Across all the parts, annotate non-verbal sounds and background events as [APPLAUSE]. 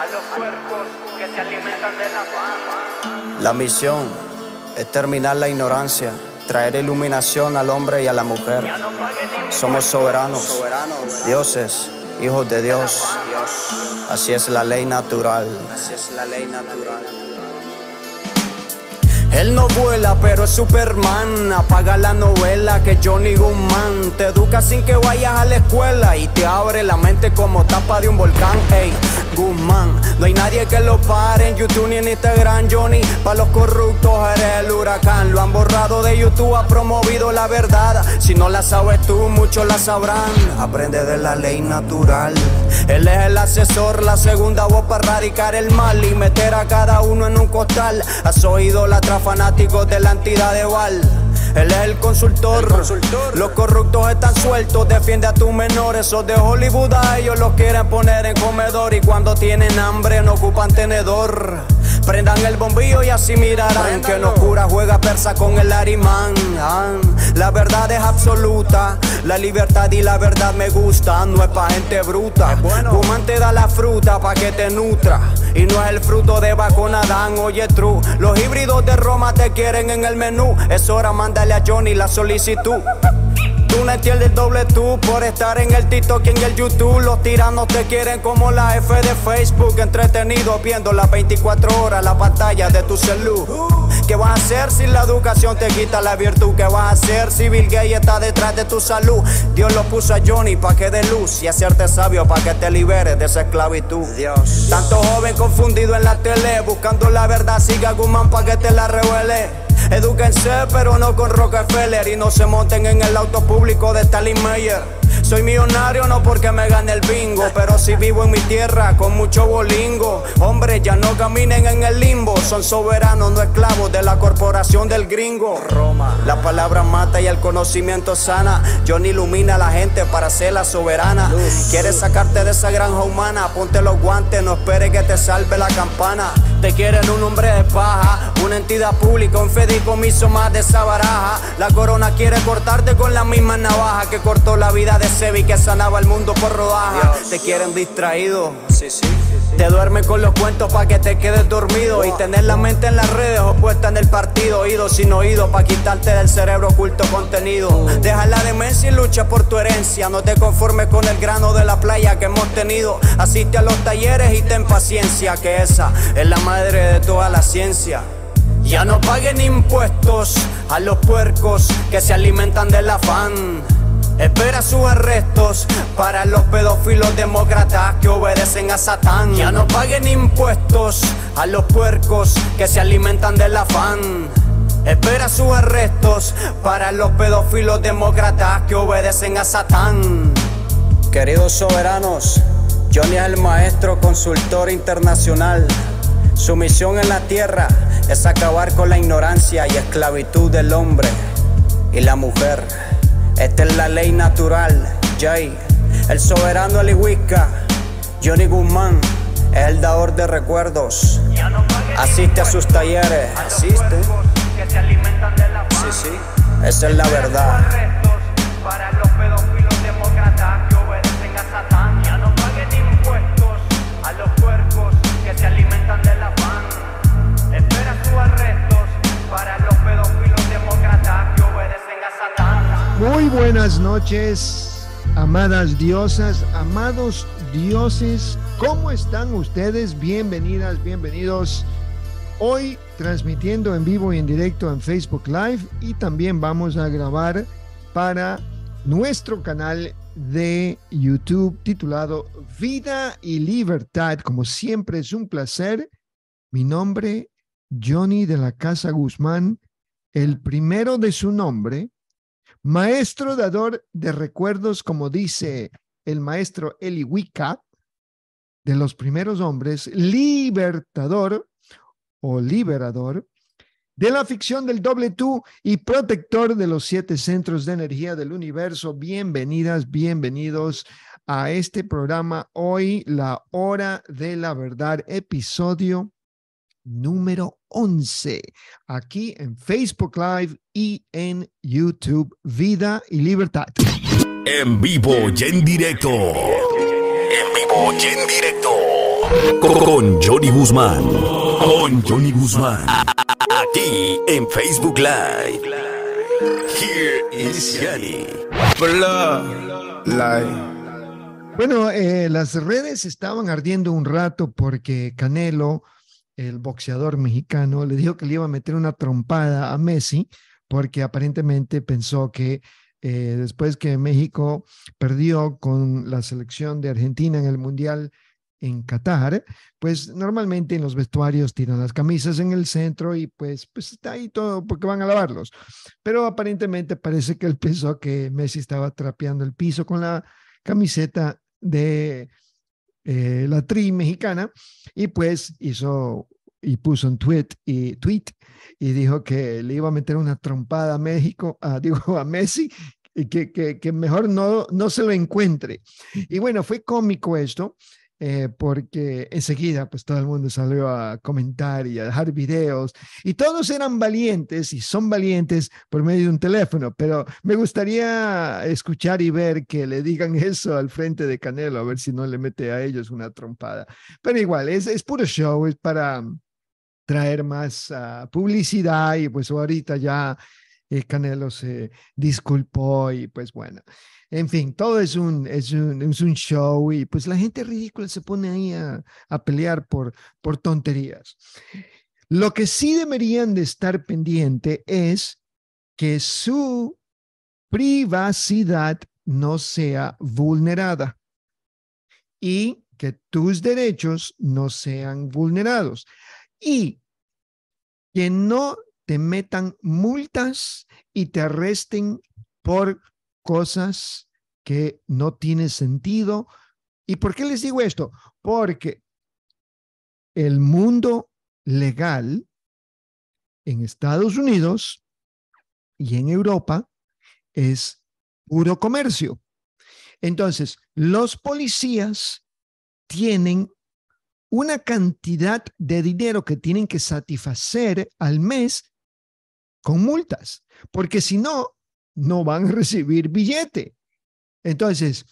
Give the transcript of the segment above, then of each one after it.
a los cuerpos que se alimentan de la La misión es terminar la ignorancia, traer iluminación al hombre y a la mujer. Somos soberanos, dioses, hijos de Dios. Así es la ley natural. Así es la ley natural. Él no vuela, pero es Superman. Apaga la novela que Johnny Guzmán te educa sin que vayas a la escuela y te abre la mente como tapa de un volcán. No hay nadie que lo pare en YouTube ni en Instagram, Johnny. Pa' los corruptos eres el huracán. Lo han borrado de YouTube, ha promovido la verdad. Si no la sabes tú, muchos la sabrán. Aprende de la ley natural. Él es el asesor, la segunda voz para erradicar el mal y meter a cada uno en un costal. Has oído la fanáticos de la entidad de Val. Él es el consultor. Los corruptos están sueltos, defiende a tus menores. Esos de Hollywood a ellos los quieren poner en comedor. Y cuando tienen hambre no ocupan tenedor. Prendan el bombillo y así mirarán que no cura juega persa con el arimán. La verdad es absoluta, la libertad y la verdad me gustan. No es pa' gente bruta. Guzmán te da la fruta pa' que te nutra. Y no es el fruto de Dan oye true. Los híbridos de Roma te quieren en el menú. Es hora, mándale a Johnny la solicitud. Tú no entiendes el doble tú por estar en el TikTok y en el YouTube. Los tiranos te quieren como la F de Facebook. Entretenido viendo las 24 horas la pantalla de tu celular ¿Qué vas a hacer si la educación te quita la virtud? ¿Qué vas a hacer si Bill Gates está detrás de tu salud? Dios lo puso a Johnny pa' que dé luz y hacerte sabio para que te liberes de esa esclavitud. Dios. Tanto joven confundido en la tele, buscando la verdad, siga a Guzmán pa' que te la revele. Eduquense pero no con Rockefeller. Y no se monten en el auto público de Stalin Meyer. Soy millonario no porque me gane el bingo, pero si vivo en mi tierra con mucho bolingo. Hombres ya no caminen en el limbo, son soberanos, no esclavos de la corporación del gringo. Roma. La palabra mata y el conocimiento sana. Johnny ilumina a la gente para ser la soberana. Quieres sacarte de esa granja humana, ponte los guantes, no esperes que te salve la campana. Te quieren un hombre de paja, una entidad pública, un miso más de esa baraja. La corona quiere cortarte con la misma navaja que cortó la vida de Sebi que sanaba el mundo por RODAJAS Te quieren distraído. Sí, sí. Te duermes con los cuentos pa' que te quedes dormido. Y tener la mente en las redes o puesta en el partido. Oído sin oído pa' quitarte del cerebro oculto contenido. Deja la demencia y lucha por tu herencia. No te conformes con el grano de la playa que hemos tenido. Asiste a los talleres y ten paciencia, que esa es la madre de toda la ciencia. Ya no paguen impuestos a los puercos que se alimentan del afán. Espera sus arrestos para los pedófilos demócratas que obedecen a Satán. Ya no paguen impuestos a los puercos que se alimentan del afán. Espera sus arrestos para los pedófilos demócratas que obedecen a Satán. Queridos soberanos, Johnny es el maestro consultor internacional. Su misión en la tierra es acabar con la ignorancia y esclavitud del hombre y la mujer. Esta es la ley natural, Jay. El soberano Alihuisca, Johnny Guzmán, es el dador de recuerdos. Asiste a sus talleres. Asiste. Sí, sí, esa es la verdad. Muy buenas noches, amadas diosas, amados dioses, ¿cómo están ustedes? Bienvenidas, bienvenidos. Hoy transmitiendo en vivo y en directo en Facebook Live y también vamos a grabar para nuestro canal de YouTube titulado Vida y Libertad. Como siempre es un placer. Mi nombre, Johnny de la Casa Guzmán, el primero de su nombre, Maestro dador de recuerdos, como dice el maestro Eli Wicca, de los primeros hombres, libertador o liberador de la ficción del doble tú y protector de los siete centros de energía del universo. Bienvenidas, bienvenidos a este programa hoy, La Hora de la Verdad, episodio número 11, aquí en Facebook Live y en YouTube Vida y Libertad. En vivo y en directo. En vivo y en directo. Con Johnny Guzmán. Con Johnny Guzmán. Aquí en Facebook Live. Here is Johnny. Live. Bueno, eh, las redes estaban ardiendo un rato porque Canelo el boxeador mexicano, le dijo que le iba a meter una trompada a Messi porque aparentemente pensó que eh, después que México perdió con la selección de Argentina en el Mundial en Qatar, pues normalmente en los vestuarios tiran las camisas en el centro y pues, pues está ahí todo porque van a lavarlos. Pero aparentemente parece que él pensó que Messi estaba trapeando el piso con la camiseta de eh, la tri mexicana, y pues hizo y puso un tweet y, tweet y dijo que le iba a meter una trompada a México, a, [LAUGHS] digo, a Messi, y que, que, que mejor no, no se lo encuentre. Y bueno, fue cómico esto, eh, porque enseguida pues todo el mundo salió a comentar y a dejar videos y todos eran valientes y son valientes por medio de un teléfono, pero me gustaría escuchar y ver que le digan [LAUGHS] eso al frente de Canelo, a ver si no le mete a ellos una trompada. Pero igual, es, es puro show, es para traer más ah, publicidad y pues ahorita ya eh, Canelo se disculpó y pues bueno, en fin, todo es un, es un, show y pues la gente ridícula se pone ahí a, pelear por, por tonterías. Lo que sí deberían de estar pendiente es que su privacidad no sea vulnerada y que tus derechos no sean vulnerados y que no te metan multas y te arresten por cosas que no tienen sentido. ¿Y por qué les digo esto? Porque el mundo legal en Estados Unidos y en Europa es puro comercio. Entonces, los policías tienen una cantidad de dinero que tienen que satisfacer al mes con multas, porque si no, no van a recibir billete. Entonces,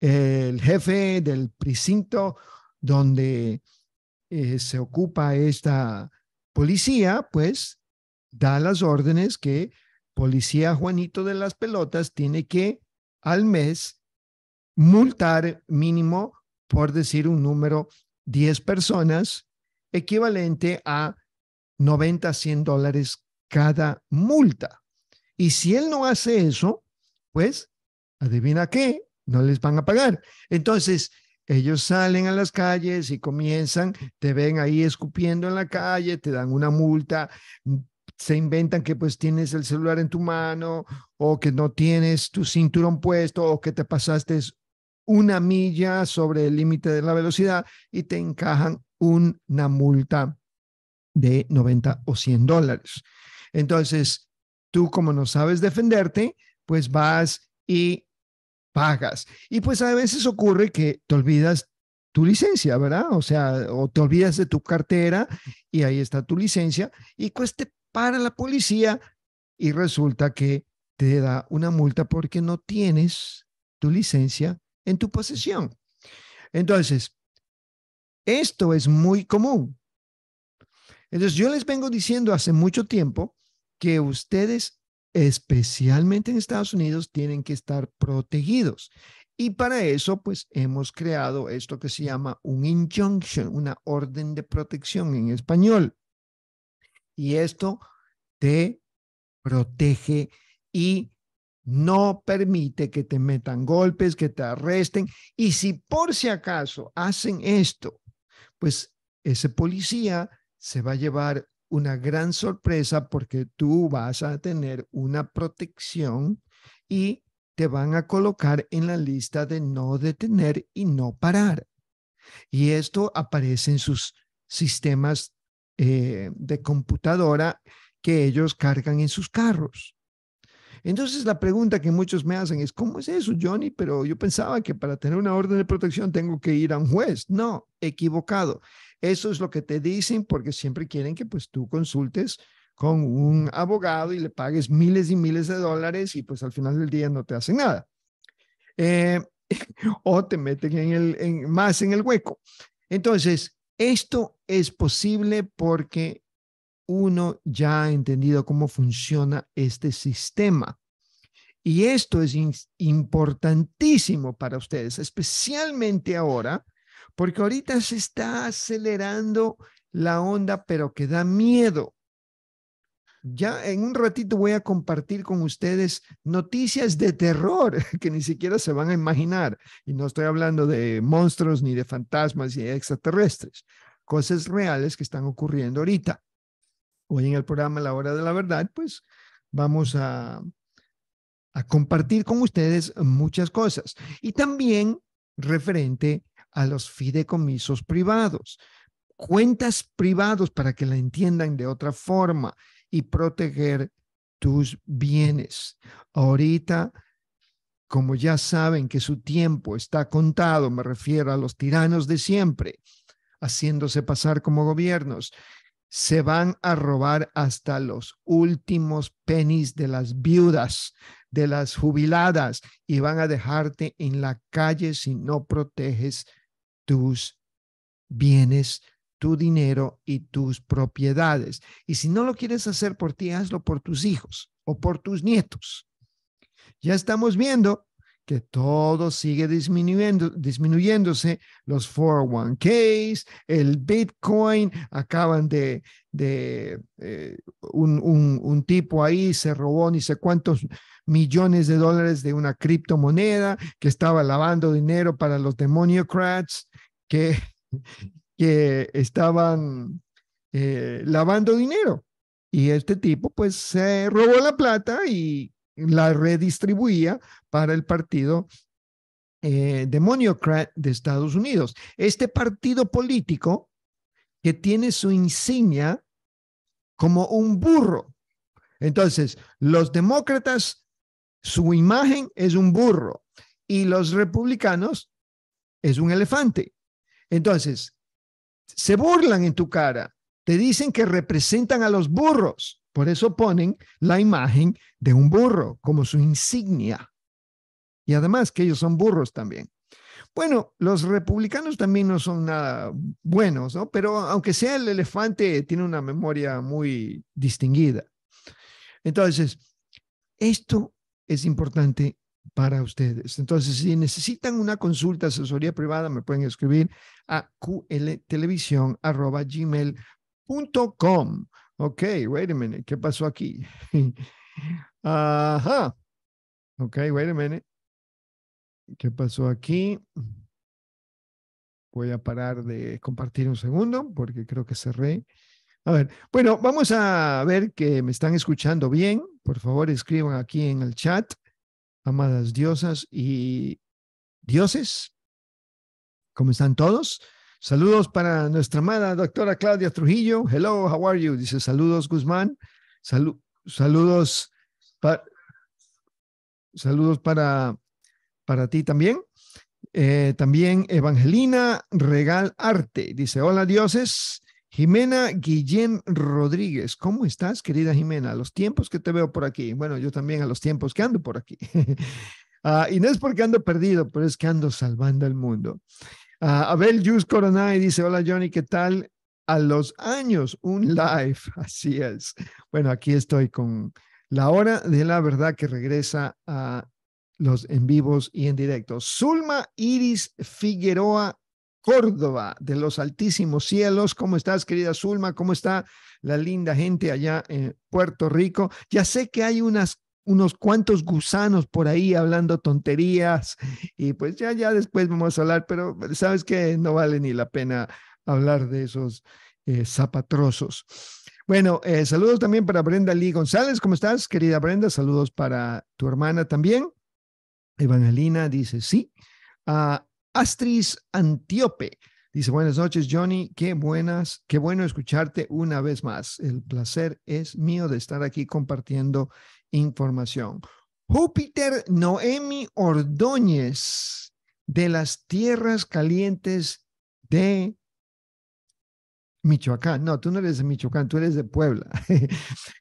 el jefe del precinto donde eh, se ocupa esta policía, pues da las órdenes que policía Juanito de las Pelotas tiene que al mes multar mínimo, por decir un número, 10 personas, equivalente a 90, 100 dólares cada multa. Y si él no hace eso, pues, adivina qué, no les van a pagar. Entonces, ellos salen a las calles y comienzan, te ven ahí escupiendo en la calle, te dan una multa, mm, se inventan que pues tienes el celular en tu mano o que no tienes tu cinturón puesto o que te pasaste una milla sobre el límite de la velocidad y te encajan una multa de 90 o 100 dólares. Entonces, tú como no sabes defenderte, pues vas y pagas. Y pues a veces ocurre que te olvidas tu licencia, ¿verdad? O sea, o te olvidas de tu cartera y ahí está tu licencia y pues te para la policía y resulta que te da una multa porque no tienes tu licencia en tu posesión. Entonces, esto es muy común. Entonces, yo les vengo diciendo hace mucho tiempo que ustedes, especialmente en Estados Unidos, tienen que estar protegidos. Y para eso, pues hemos creado esto que se llama un injunction, una orden de protección en español. Y esto te protege y no permite que te metan golpes, que te arresten. Y si por si acaso hacen esto, pues ese policía se va a llevar una gran sorpresa porque tú vas a tener una protección y te van a colocar en la lista de no detener y no parar. Y esto aparece en sus sistemas eh, de computadora que ellos cargan en sus carros. Entonces la pregunta que muchos me hacen es, ¿cómo es eso, Johnny? Pero yo pensaba que para tener una orden de protección tengo que ir a un juez. No, equivocado. Eso es lo que te dicen porque siempre quieren que pues tú consultes con un abogado y le pagues miles y miles de dólares y pues al final del día no te hacen nada. Eh, [LAUGHS] o te meten más en el hueco. Entonces, esto es posible porque uno ya ha entendido cómo funciona este sistema. Y esto es importantísimo para ustedes, especialmente ahora porque ahorita se está acelerando la onda, pero que da miedo. Ya en un ratito voy a compartir con ustedes noticias de terror [LAUGHS] que ni siquiera se van a imaginar. Y no estoy hablando de monstruos ni de fantasmas ni de extraterrestres. Cosas reales que están ocurriendo ahorita. Hoy en el programa La Hora de la Verdad, pues vamos a, a compartir con ustedes muchas cosas. Y también referente a los fideicomisos privados. Cuentas privados para que la entiendan de otra forma y proteger tus bienes. Ahorita, como ya saben que su tiempo está contado, me refiero a los tiranos de siempre, haciéndose pasar como gobiernos, se van a robar hasta los últimos penis de las viudas, de las jubiladas, y van a dejarte en la calle si no proteges tus bienes, tu dinero y tus propiedades. Y si no lo quieres hacer por ti, hazlo por tus hijos o por tus nietos. Ya estamos viendo que todo sigue disminuyendo, disminuyéndose, los 401ks, el Bitcoin, acaban de, de eh, un, un, tipo ahí se robó ni sé cuántos millones de dólares de una criptomoneda que estaba lavando dinero para los demoniocrats que, que estaban eh, lavando dinero. Y este tipo pues se robó la plata y la redistribuía para el partido eh, Demoniocrat de Estados Unidos. Este partido político que tiene su insignia como un burro. Entonces, los demócratas, su imagen es un burro y los republicanos es un elefante. Entonces, se burlan en tu cara, te dicen que representan a los burros por eso ponen la imagen de un burro como su insignia. Y además que ellos son burros también. Bueno, los republicanos también no son nada buenos, ¿no? Pero aunque sea el elefante, tiene una memoria muy distinguida. Entonces, esto es importante para ustedes. Entonces, si necesitan una consulta, asesoría privada, me pueden escribir a qltelevisión.com. Ok, wait a minute, ¿qué pasó aquí? [LAUGHS] Ajá. Ok, wait a minute. ¿Qué pasó aquí? Voy a parar de compartir un segundo porque creo que cerré. A ver, bueno, vamos a ver que me están escuchando bien. Por favor, escriban aquí en el chat, amadas diosas y dioses. ¿Cómo están todos? Saludos para nuestra amada doctora Claudia Trujillo. Hello, how are you? Dice saludos Guzmán. saludos, saludos para, para ti también. Eh, también Evangelina Regal Arte. Dice, hola dioses. Jimena Guillén Rodríguez, ¿cómo estás, querida Jimena? A los tiempos que te veo por aquí. Bueno, yo también a los tiempos que ando por aquí. [LAUGHS] Ah, y no es porque ando perdido, pero es que ando salvando el mundo. Ah, Abel Jus Coronay dice, hola Johnny, ¿qué tal? A los años, un live, [LAUGHS] así es. Bueno, aquí estoy con la hora de la verdad que regresa a los en vivos y en directo. Zulma Iris Figueroa Córdoba, de los altísimos cielos. ¿Cómo estás, querida Zulma? ¿Cómo está la linda gente allá en Puerto Rico? Ya sé que hay unas unos cuantos gusanos por ahí hablando tonterías y pues ya, ya después vamos a hablar, pero pues, sabes que no vale ni la pena hablar de esos eh, zapatrosos. Bueno, eh, saludos también para Brenda Lee González, ¿cómo estás querida Brenda? Saludos para tu hermana también. Evangelina dice, sí. a Astris Antiope dice, buenas noches Johnny, qué buenas, qué bueno escucharte una vez más. El placer es mío de estar aquí compartiendo información. Júpiter Noemi Ordóñez de las Tierras Calientes de Michoacán. No, tú no eres de Michoacán, tú eres de Puebla. [LAUGHS]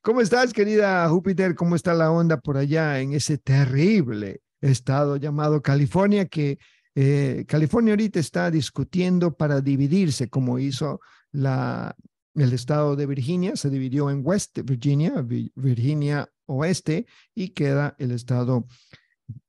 ¿Cómo estás, querida Júpiter? ¿Cómo está la onda por allá en ese terrible estado llamado California que eh, California ahorita está discutiendo para dividirse, como hizo la el estado de Virginia se dividió en West Virginia, Virginia Oeste, y queda el estado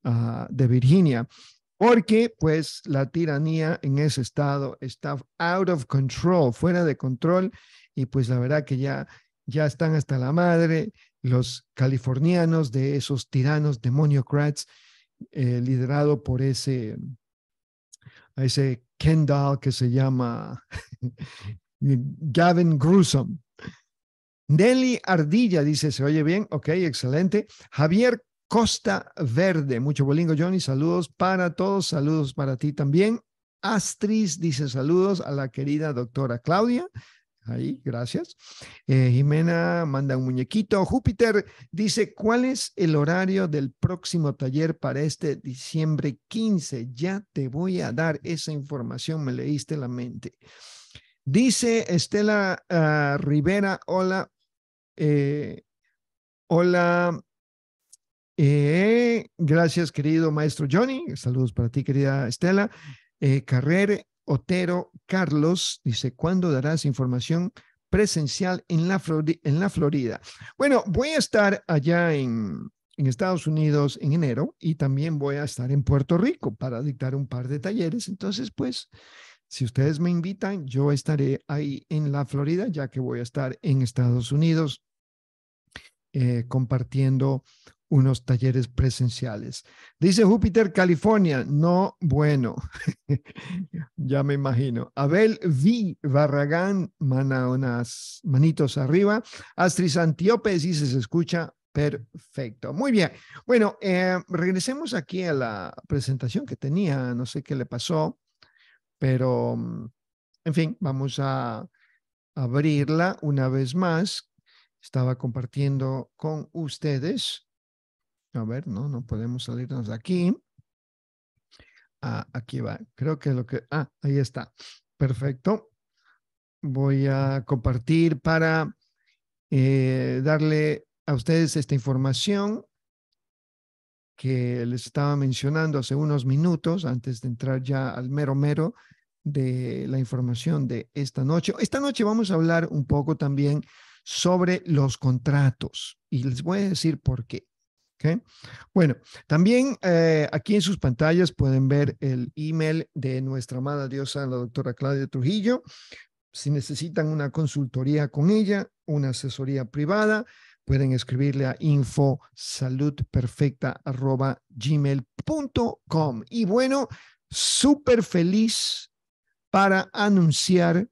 ah, de Virginia, porque pues la tiranía en ese estado está out of control, fuera de control, y pues la verdad que ya, ya están hasta la madre los californianos de esos tiranos demoniocrats, eh, liderado por ese, ese Kendall que se llama [LAUGHS] Gavin Grusom. Nelly Ardilla dice, ¿se oye bien? Ok, excelente. Javier Costa Verde, mucho bolingo Johnny, saludos para todos, saludos para ti también. Astris dice saludos a la querida doctora Claudia. Ahí, gracias. Eh, Jimena manda un muñequito. Júpiter dice, ¿cuál es el horario del próximo taller para este diciembre 15? Ya te voy a dar esa información, me leíste la mente. Dice Estela ah, Rivera, hola, eh, hola, eh, gracias querido maestro Johnny, saludos para ti querida Estela. Eh, Carrer Otero Carlos dice, ¿cuándo darás información presencial en la, Florida, en la Florida? Bueno, voy a estar allá en, en Estados Unidos en enero y también voy a estar en Puerto Rico para dictar un par de talleres, entonces pues si ustedes me invitan, yo estaré ahí en la Florida, ya que voy a estar en Estados Unidos eh, compartiendo unos talleres presenciales. Dice Júpiter, California. No, bueno, [LAUGHS] ya me imagino. Abel V. Barragán, mana manitos arriba. Astris antiope, dice, se escucha perfecto. Muy bien. Bueno, eh, regresemos aquí a la presentación que tenía. No sé qué le pasó. Pero, mm, en fin, vamos a abrirla una vez más. Estaba compartiendo con ustedes. A ver, no, no podemos salirnos de aquí. Ah, aquí va. Creo que lo que... Ah, ahí está. Perfecto. Voy a compartir para eh, darle a ustedes esta información que les estaba mencionando hace unos minutos, antes de entrar ya al mero mero de la información de esta noche. Esta noche vamos a hablar un poco también sobre los contratos y les voy a decir por qué. Bueno, también eh, aquí en sus pantallas pueden ver el email de nuestra amada diosa, la doctora Claudia Trujillo. Si necesitan una consultoría con ella, una asesoría privada, pueden escribirle a infosaludperfecta.gmail.com. Y bueno, súper feliz para anunciar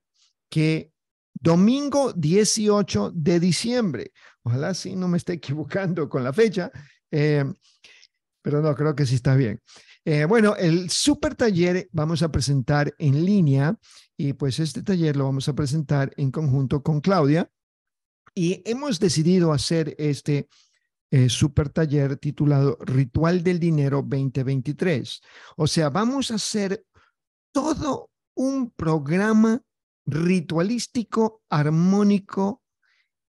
que domingo 18 de diciembre, ojalá si no me esté equivocando con la fecha, eh, pero no, creo que sí está bien. Eh, bueno, el super taller vamos a presentar en línea y pues este taller lo vamos a presentar en conjunto con Claudia, y hemos decidido hacer este eh, super taller titulado Ritual del Dinero 2023. O sea, vamos a hacer todo un programa ritualístico, armónico,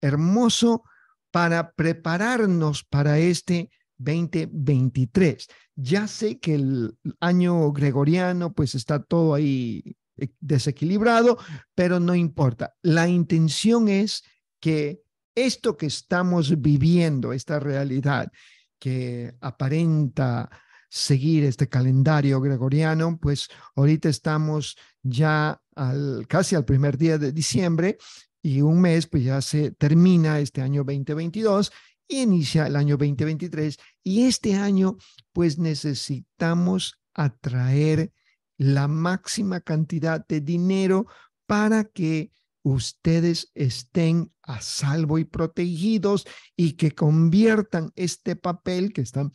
hermoso, para prepararnos para este 2023. Ya sé que el año gregoriano, pues está todo ahí eh, desequilibrado, pero no importa. La intención es que esto que estamos viviendo, esta realidad que aparenta seguir este calendario gregoriano, pues ahorita estamos ya al, casi al primer día de diciembre y un mes, pues ya se termina este año 2022 y inicia el año 2023. Y este año, pues necesitamos atraer la máxima cantidad de dinero para que ustedes estén a salvo y protegidos y que conviertan este papel que están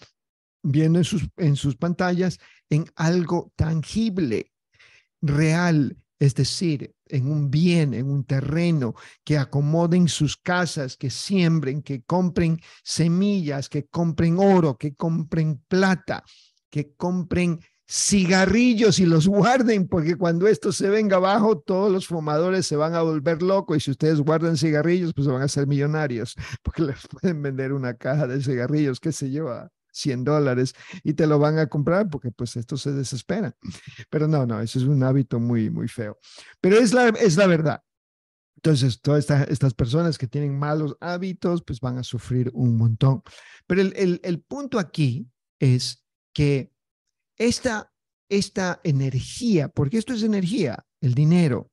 viendo en sus, en sus pantallas en algo tangible, real, es decir, en un bien, en un terreno, que acomoden sus casas, que siembren, que compren semillas, que compren oro, que compren plata, que compren cigarrillos y los guarden, porque cuando esto se venga abajo, todos los fumadores se van a volver locos y si ustedes guardan cigarrillos, pues se van a ser millonarios, [LAUGHS] porque les pueden vender una caja de cigarrillos, que se lleva 100 dólares y te lo van a comprar porque pues esto se desespera Pero no, no, eso es un hábito muy, muy feo. Pero es la, es la verdad. Entonces, todas estas personas que tienen malos hábitos, pues van a sufrir un montón. Pero el punto aquí es que esta, esta energía, porque esto es energía, el dinero,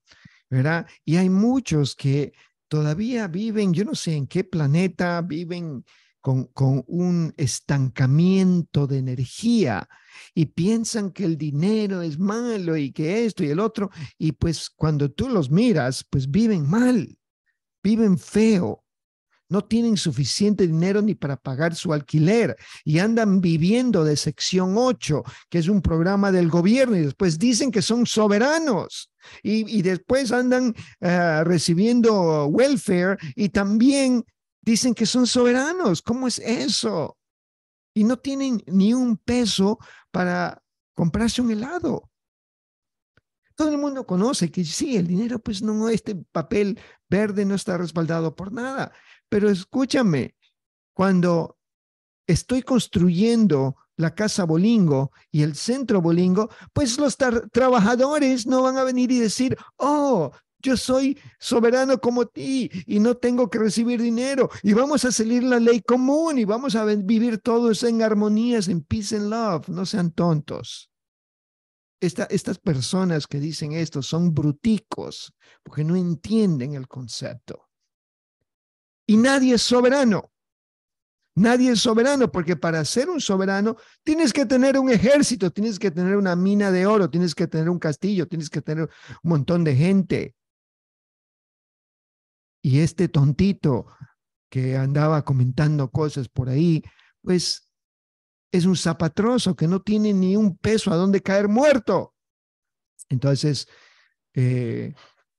¿verdad? Y hay muchos que todavía viven, yo no sé en qué planeta, viven con, con, un estancamiento de energía y piensan que el dinero es malo y que esto y el otro, y pues cuando tú los miras, pues viven mal, viven feo, no tienen suficiente dinero ni para pagar su alquiler y andan viviendo de sección 8, que es un programa del gobierno, y después dicen que son soberanos. Y, después andan ah, recibiendo welfare y también dicen que son soberanos. ¿Cómo es eso? Y no tienen ni un peso para comprarse un helado. Todo el mundo conoce que sí, el dinero pues no, este papel verde no está respaldado por nada, pero escúchame, cuando estoy construyendo la casa Bolingo y el centro Bolingo, pues los trabajadores no van a venir y decir, oh, yo soy soberano como ti y no tengo que recibir dinero y vamos a salir la ley común y vamos a vivir todos en armonías, en peace and love, no sean tontos. estas personas que dicen esto son bruticos porque no entienden el concepto. Y nadie es soberano. Nadie es soberano, porque para ser un soberano tienes que tener un ejército, tienes que tener una mina de oro, tienes que tener un castillo, tienes que tener un montón de gente. Y este tontito que andaba comentando cosas por ahí, pues es un zapatroso que no tiene ni un peso a donde caer muerto. Entonces, eh,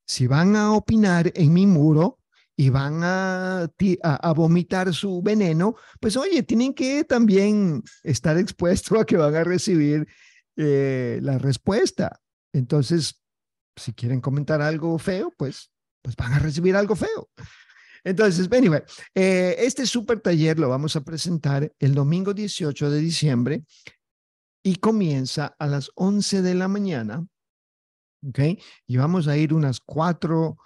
si van a opinar en mi muro, y van a, a, vomitar su veneno, pues oye, tienen que también estar expuestos a que van a recibir eh, la respuesta. Entonces, si quieren comentar algo feo, pues, pues van a recibir algo feo. Entonces, anyway, eh, este super taller lo vamos a presentar el domingo 18 de diciembre y comienza a las 11 de la mañana. ¿Ok? Y vamos a ir unas cuatro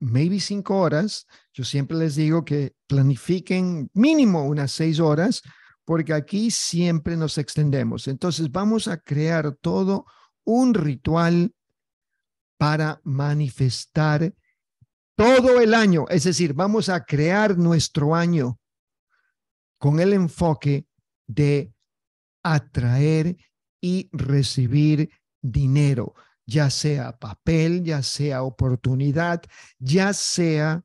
maybe cinco horas. Yo siempre les digo que planifiquen mínimo unas seis horas, porque aquí siempre nos extendemos. Entonces vamos a crear todo un ritual para manifestar todo el año. Es decir, vamos a crear nuestro año con el enfoque de atraer y recibir dinero ya sea papel, ya sea oportunidad, ya sea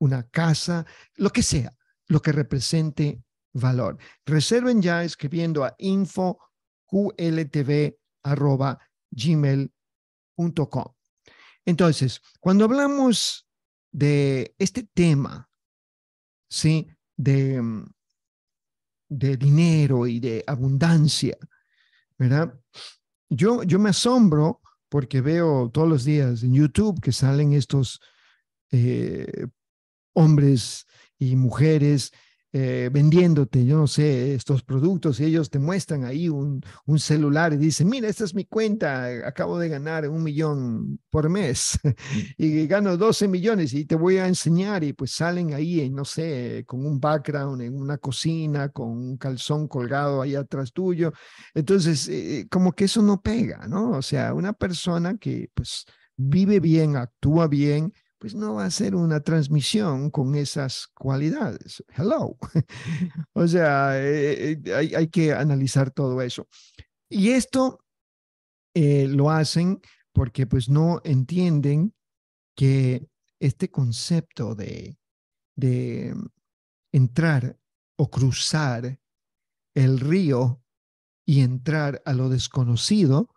una casa, lo que sea, lo que represente valor. Reserven ya escribiendo a infoqltv.gmail.com. Entonces, cuando hablamos de este tema, ¿sí? Mm, de, dinero y de abundancia, ¿verdad? Yo, yo me asombro porque veo todos los días en YouTube que salen estos eh, hombres y mujeres eh, vendiéndote, yo no sé, estos productos y ellos te muestran ahí un, un, celular y dicen, mira, esta es mi cuenta, acabo de ganar un millón por mes [LAUGHS] mm. y gano 12 millones y te voy a enseñar y pues salen ahí, no sé, con un background en una cocina, con un calzón colgado ahí atrás tuyo. Entonces, eh, como que eso no pega, ¿no? O sea, una persona que pues vive bien, actúa bien, pues no va a ser una transmisión con esas cualidades. Hello. [LAUGHS] o sea, eh, eh, hay, que analizar todo eso. Y esto eh, lo hacen porque pues no entienden que este concepto de, de mm, entrar o cruzar el río y entrar a lo desconocido,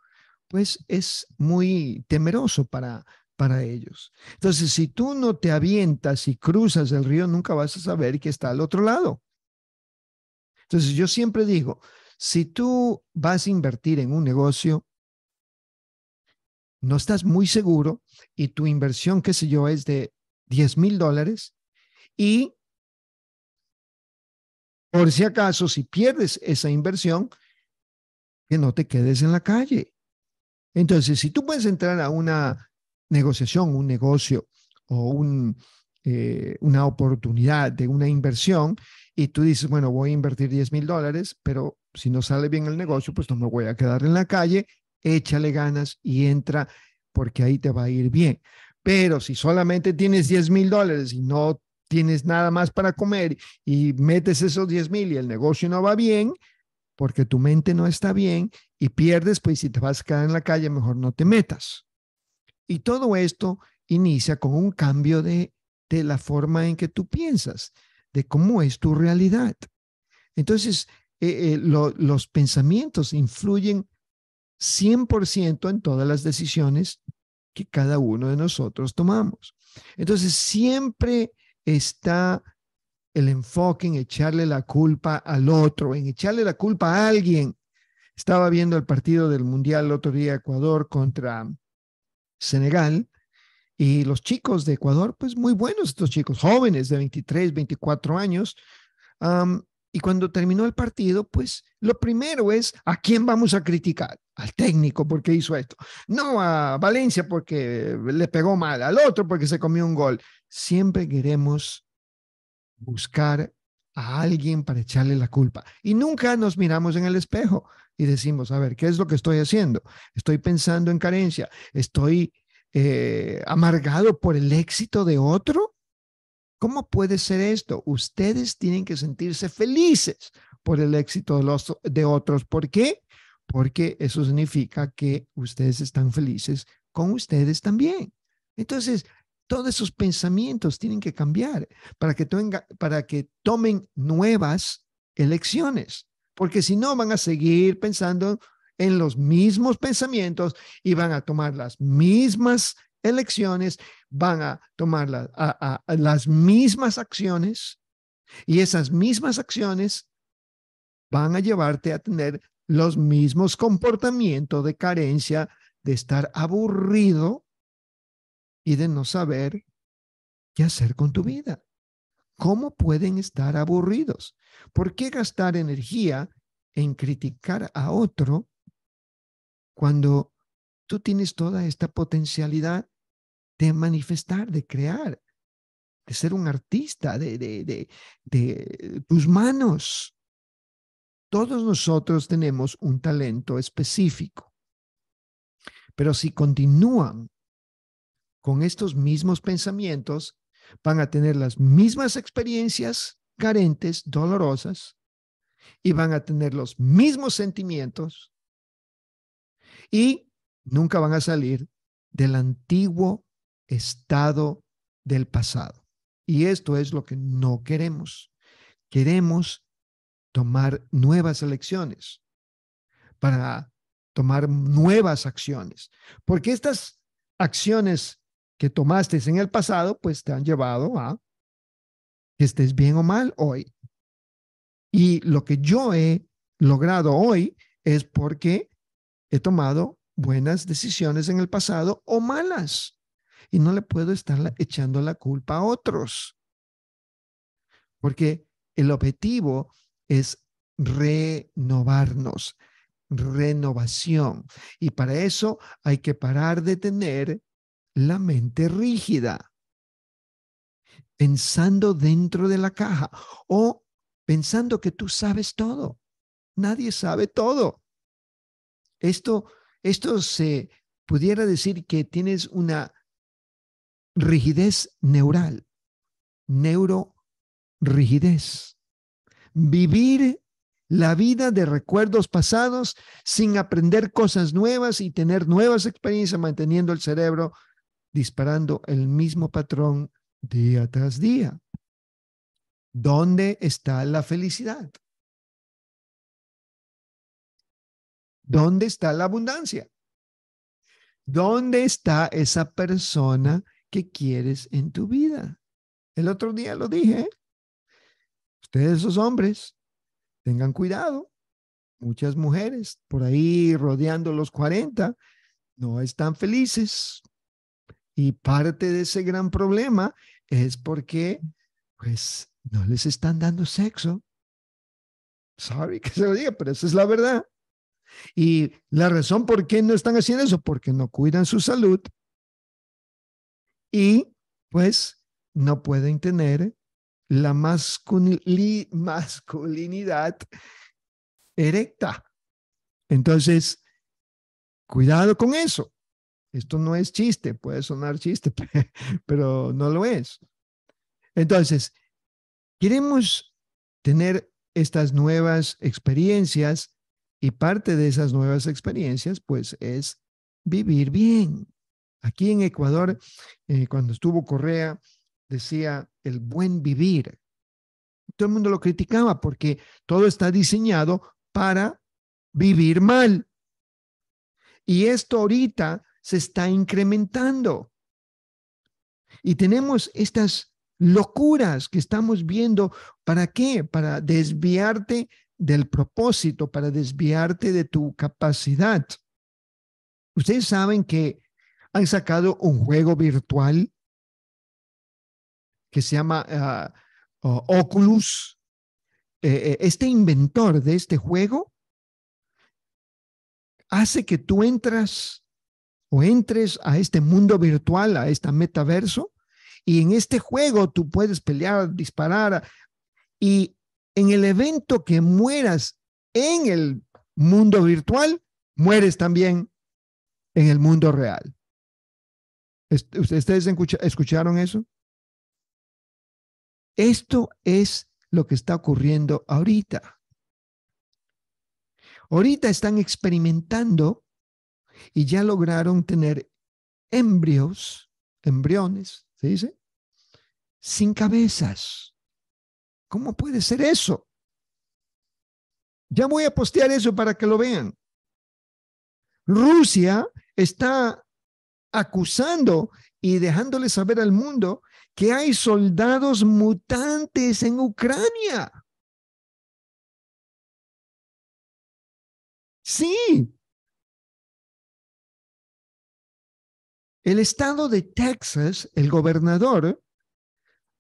pues es muy temeroso para, para ellos. Entonces, si tú no te avientas y cruzas el río, nunca vas a saber que está al otro lado. Entonces, yo siempre digo, si tú vas a invertir en un negocio, no estás muy seguro y tu inversión, qué sé yo, es de 10 mil dólares y por si acaso, si pierdes esa inversión, que no te quedes en la calle. Entonces, si tú puedes entrar a una negociación, un negocio o un, eh, una oportunidad de una inversión y tú dices, bueno, voy a invertir 10 mil dólares, pero si no sale bien el negocio, pues no me voy a quedar en la calle, échale ganas y entra porque ahí te va a ir bien. Pero si solamente tienes 10 mil dólares y no tienes nada más para comer y metes esos 10 mil y el negocio no va bien, porque tu mente no está bien y pierdes, pues si te vas a quedar en la calle, mejor no te metas. Y todo esto inicia con un cambio de, la forma en que tú piensas, de cómo es tu realidad. Entonces, eh, eh, los pensamientos influyen 100% en todas las decisiones que cada uno de nosotros tomamos. Entonces, siempre está el enfoque en echarle la culpa al otro, en echarle la culpa a alguien. Estaba viendo el partido del Mundial el otro día, Ecuador contra Senegal. Y los chicos de Ecuador, pues muy buenos estos chicos, jóvenes de 23, 24 años. y cuando terminó el partido, pues lo primero es a quién vamos a criticar. Al técnico porque hizo esto. No a Valencia porque le pegó mal. Al otro porque se comió un gol. Siempre queremos buscar a alguien para echarle la culpa. Y nunca nos miramos en el espejo y decimos, a ver, ¿qué es lo que estoy haciendo? Estoy pensando en carencia, estoy eh, amargado por el éxito de otro. ¿Cómo puede ser esto? Ustedes tienen que sentirse felices por el éxito de, los, de otros. ¿Por qué? Porque eso significa que ustedes están felices con ustedes también. Entonces, todos esos pensamientos tienen que cambiar para que, para que tomen nuevas elecciones, porque si no van a seguir pensando en los mismos pensamientos y van a tomar las mismas elecciones, van a tomar las mismas acciones y esas mismas acciones van a llevarte a tener los mismos comportamientos de carencia, de estar aburrido, y de no saber qué hacer con tu vida. ¿Cómo pueden estar aburridos? ¿Por qué gastar energía en criticar a otro cuando tú tienes toda esta potencialidad de manifestar, de crear, de ser un artista, de, de tus manos? Todos nosotros tenemos un talento específico, pero si continúan con estos mismos pensamientos, van a tener las mismas experiencias carentes, dolorosas, y van a tener los mismos sentimientos y nunca van a salir del antiguo estado del pasado. Y esto es lo que no queremos. Queremos tomar nuevas elecciones para tomar nuevas acciones, porque estas acciones que tomaste en el pasado, pues te han llevado a que estés bien o mal hoy. Y lo que yo he logrado hoy es porque he tomado buenas decisiones en el pasado o malas. Y no le puedo estar echando la culpa a otros. Porque el objetivo es renovarnos, renovación. Y para eso hay que parar de tener la mente rígida, pensando dentro de la caja o pensando que tú sabes todo. Nadie sabe todo. Esto, esto se pudiera decir que tienes una rigidez neural, neurorigidez. Vivir la vida de recuerdos pasados sin aprender cosas nuevas y tener nuevas experiencias manteniendo el cerebro disparando el mismo patrón día tras día. ¿Dónde está la felicidad? ¿Dónde está la abundancia? ¿Dónde está esa persona que quieres en tu vida? El otro día lo dije. ¿eh? Ustedes, los hombres, tengan cuidado. Muchas mujeres por ahí rodeando los 40 no están felices. Y parte de ese gran problema es porque, pues, no les están dando sexo. Sorry que se lo diga, pero esa es la verdad. Y la razón por qué no están haciendo eso, porque no cuidan su salud y pues no pueden tener la masculinidad erecta. Entonces, cuidado con eso. Esto no es chiste, puede sonar chiste, [LAUGHS] pero no lo es. Entonces, queremos tener estas nuevas experiencias y parte de esas nuevas experiencias, pues, es vivir bien. Aquí en Ecuador, eh, cuando estuvo Correa, decía el buen vivir. Todo el mundo lo criticaba porque todo está diseñado para vivir mal. Y esto ahorita se está incrementando. Y tenemos estas locuras que estamos viendo, ¿para qué? Para desviarte del propósito, para desviarte de tu capacidad. Ustedes saben que han sacado un juego virtual que se llama ah, Oculus. Eh, eh, este inventor de este juego hace que tú entras o entres a este mundo virtual, a este metaverso, y en este juego tú puedes pelear, disparar, y en el evento que mueras en el mundo virtual, mueres también en el mundo real. ¿Ustedes escucharon eso? Esto es lo que está ocurriendo ahorita. Ahorita están experimentando y ya lograron tener embrios, embriones, ¿se dice? Sin cabezas. ¿Cómo puede ser eso? Ya voy a postear eso para que lo vean. Rusia está acusando y dejándole saber al mundo que hay soldados mutantes en Ucrania. Sí, El estado de Texas, el gobernador,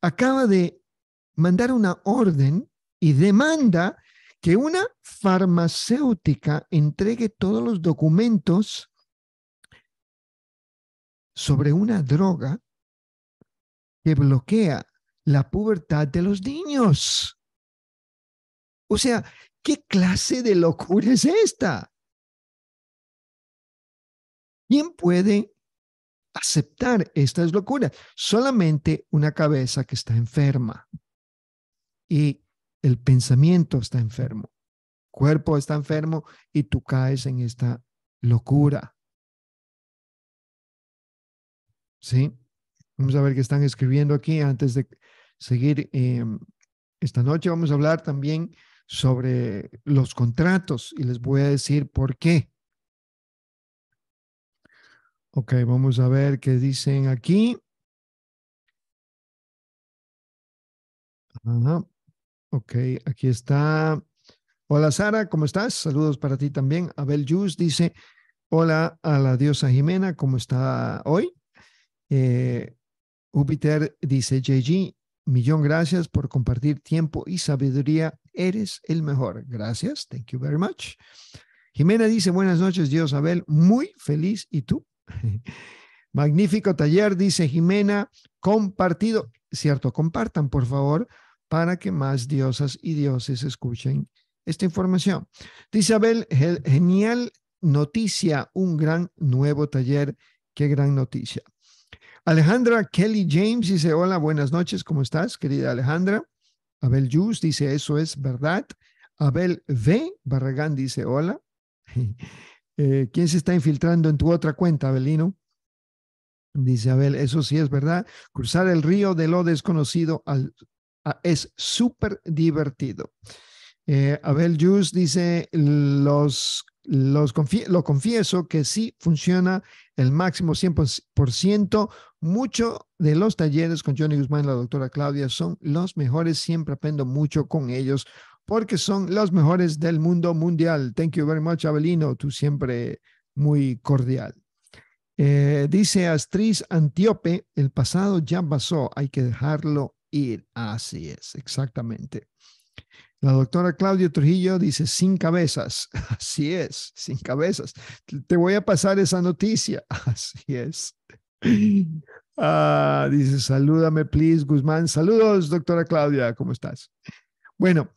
acaba de mandar una orden y demanda que una farmacéutica entregue todos los documentos sobre una droga que bloquea la pubertad de los niños. O sea, ¿qué clase de locura es esta? ¿Quién puede aceptar esta es locura. Solamente una cabeza que está enferma y el pensamiento está enfermo, cuerpo está enfermo y tú caes en esta locura. ¿Sí? Vamos a ver qué están escribiendo aquí antes de seguir. Em, esta noche vamos a hablar también sobre los contratos y les voy a decir por qué. Ok, vamos a ver qué dicen aquí. Ok, aquí está. Hola Sara, ¿cómo estás? Saludos para ti también. Abel Yus dice, hola a la diosa Jimena, ¿cómo está hoy? Eh, Júpiter dice, JG, millón gracias por compartir tiempo y sabiduría. Eres el mejor. Gracias. Thank you very much. Jimena dice, buenas noches, Dios Abel. Muy feliz. ¿Y tú? [LAUGHS] Magnífico taller, dice Jimena, compartido. Cierto, compartan, por favor, para que más diosas y dioses escuchen esta información. Dice Abel, genial noticia, un gran nuevo taller, qué gran noticia. Alejandra Kelly James dice, hola, buenas noches, ¿cómo estás, querida Alejandra? Abel Jus dice, eso es verdad. Abel V. Barragán dice, hola. [LAUGHS] Eh, ¿Quién se está infiltrando en tu otra cuenta, Abelino? Dice Abel, eso sí es verdad. Cruzar el río de lo desconocido al, es súper divertido. Eh, Abel Jus dice, los, los lo confieso que sí funciona el máximo 100%. Muchos de los talleres con Johnny Guzmán y la doctora Claudia son los mejores. Siempre aprendo mucho con ellos porque son los mejores del mundo mundial. Thank you very much, Abelino, tú siempre muy cordial. Eh, dice Astriz Antiope, el pasado ya pasó, hay que dejarlo ir. Así es, exactamente. La doctora Claudia Trujillo dice, sin cabezas. [LAUGHS] Así es, sin cabezas. Te voy a pasar esa noticia. [LAUGHS] Así es. Ah, dice, salúdame, please, Guzmán. Saludos, doctora Claudia, ¿cómo estás? Bueno,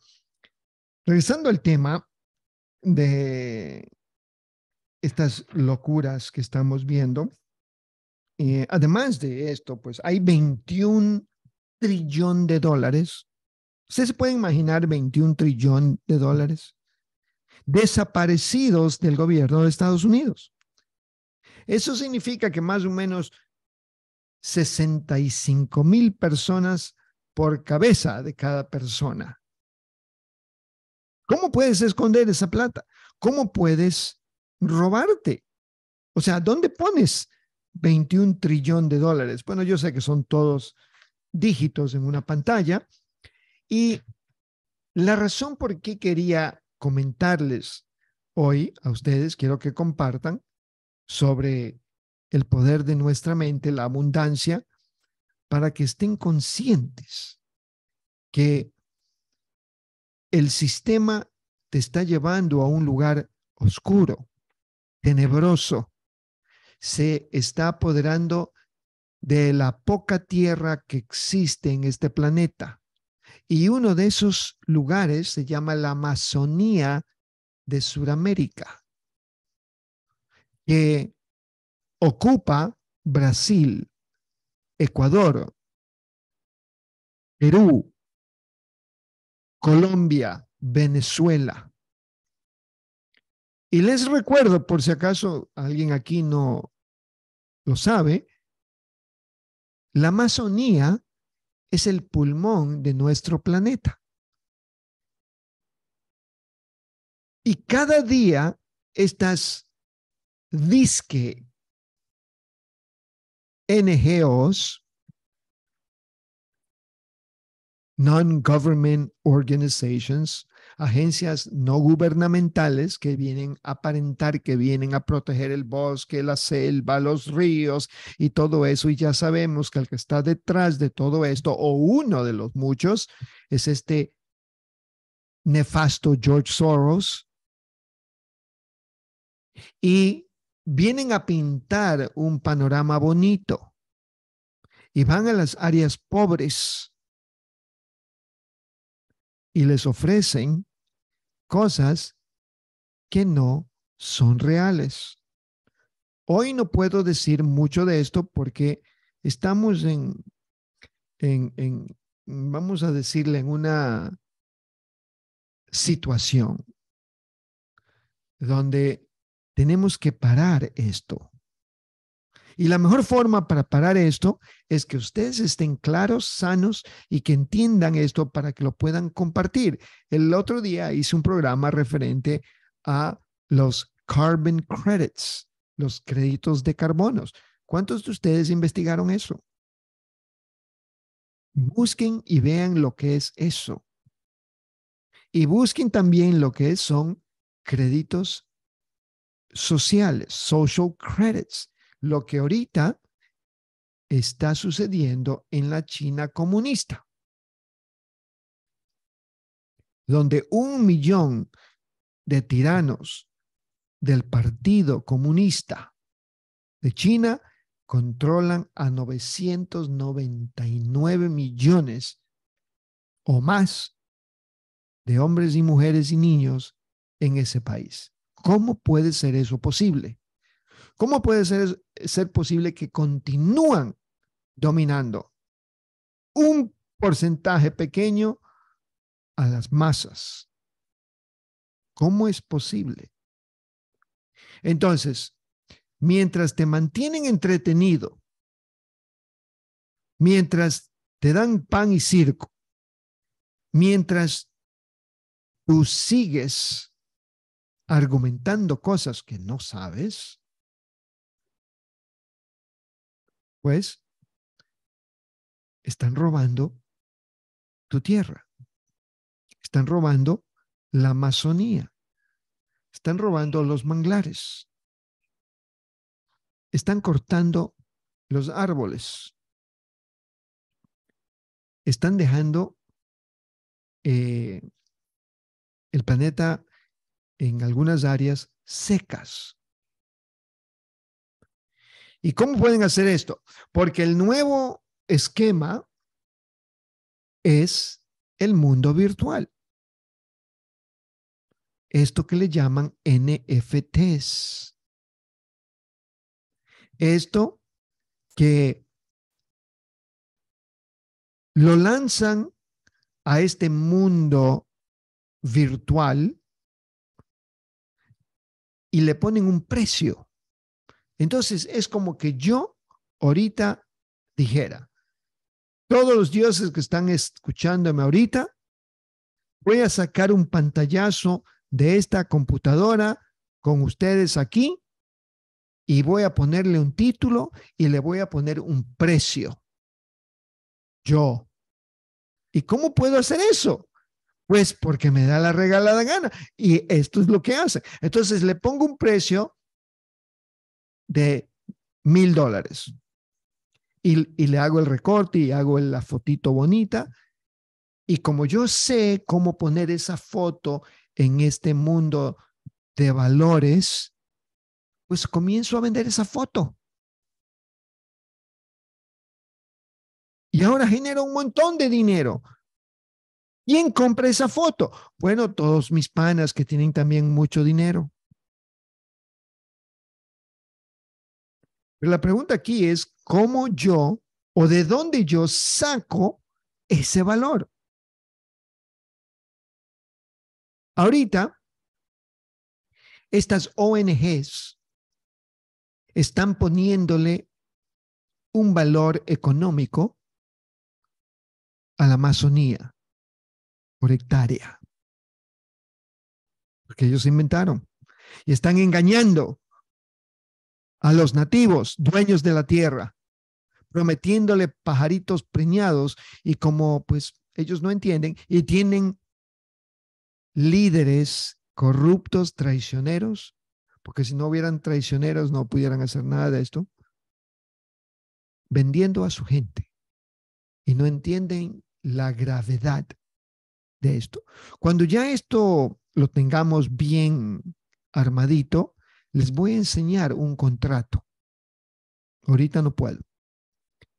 Regresando al tema de estas locuras que estamos viendo, eh, además de esto, pues hay 21 trillón de dólares. Usted se puede imaginar 21 trillón de dólares desaparecidos del gobierno de Estados Unidos? Eso significa que más o menos 65 mil personas por cabeza de cada persona ¿Cómo puedes esconder esa plata? ¿Cómo puedes robarte? O sea, ¿dónde pones 21 trillón de dólares? Bueno, yo sé que son todos dígitos en una pantalla. Y la razón por qué quería comentarles hoy a ustedes, quiero que compartan sobre el poder de nuestra mente, la abundancia, para que estén conscientes que el sistema te está llevando a un lugar oscuro, tenebroso. Se está apoderando de la poca tierra que existe en este planeta. Y uno de esos lugares se llama la Amazonía de Sudamérica, que ocupa Brasil, Ecuador, Perú, Colombia, Venezuela. Y les recuerdo, por si acaso alguien aquí no lo sabe, la Amazonía es el pulmón de nuestro planeta. Y cada día estas disque NGOs non-government organizations, agencias no gubernamentales que vienen a aparentar, que vienen a proteger el bosque, la selva, los ríos y todo eso. Y ya sabemos que el que está detrás de todo esto, o uno de los muchos, es este nefasto George Soros. Y vienen a pintar un panorama bonito y van a las áreas pobres y les ofrecen cosas que no son reales. Hoy no puedo decir mucho de esto porque estamos en, vamos a decirle, en una situación donde tenemos que parar esto. Y la mejor forma para parar esto es que ustedes estén claros, sanos y que entiendan esto para que lo puedan compartir. El otro día hice un programa referente a los carbon credits, los créditos de carbonos. ¿Cuántos de ustedes investigaron eso? Busquen y vean lo que es eso. Y busquen también lo que son créditos sociales, social credits lo que ahorita está sucediendo en la China comunista, donde un millón de tiranos del Partido Comunista de China controlan a 999 millones o más de hombres y mujeres y niños en ese país. ¿Cómo puede ser eso posible? ¿Cómo puede ser, ser posible que continúan dominando un porcentaje pequeño a las masas? ¿Cómo es posible? Entonces, mientras te mantienen entretenido, mientras te dan pan y circo, mientras tú sigues argumentando cosas que no sabes, pues están robando tu tierra, están robando la Amazonía, están robando los manglares, están cortando los árboles, están dejando eh, el planeta en algunas áreas secas. ¿Y cómo pueden hacer esto? Porque el nuevo esquema es el mundo virtual. Esto que le llaman NFTs. Esto que lo lanzan a este mundo virtual y le ponen un precio. Entonces es como que yo ahorita dijera, todos los dioses que están escuchándome ahorita, voy a sacar un pantallazo de esta computadora con ustedes aquí y voy a ponerle un título y le voy a poner un precio. Yo. ¿Y cómo puedo hacer eso? Pues porque me da la regalada gana. Y esto es lo que hace. Entonces le pongo un precio de mil dólares. Y, le hago el recorte y hago la fotito bonita. Y como yo sé cómo poner esa foto en este mundo de valores, pues comienzo a vender esa foto. Y ahora genero un montón de dinero. ¿Quién compra esa foto? Bueno, todos mis panas que tienen también mucho dinero. Pero la pregunta aquí es cómo yo o de dónde yo saco ese valor. Ahorita, estas ONGs están poniéndole un valor económico a la Amazonía por hectárea. Porque ellos inventaron y están engañando a los nativos, dueños de la tierra, prometiéndole pajaritos preñados y como pues ellos no entienden y tienen líderes corruptos, traicioneros, porque si no hubieran traicioneros no pudieran hacer nada de esto, vendiendo a su gente y no entienden la gravedad de esto. Cuando ya esto lo tengamos bien armadito, les voy a enseñar un contrato. Ahorita no puedo.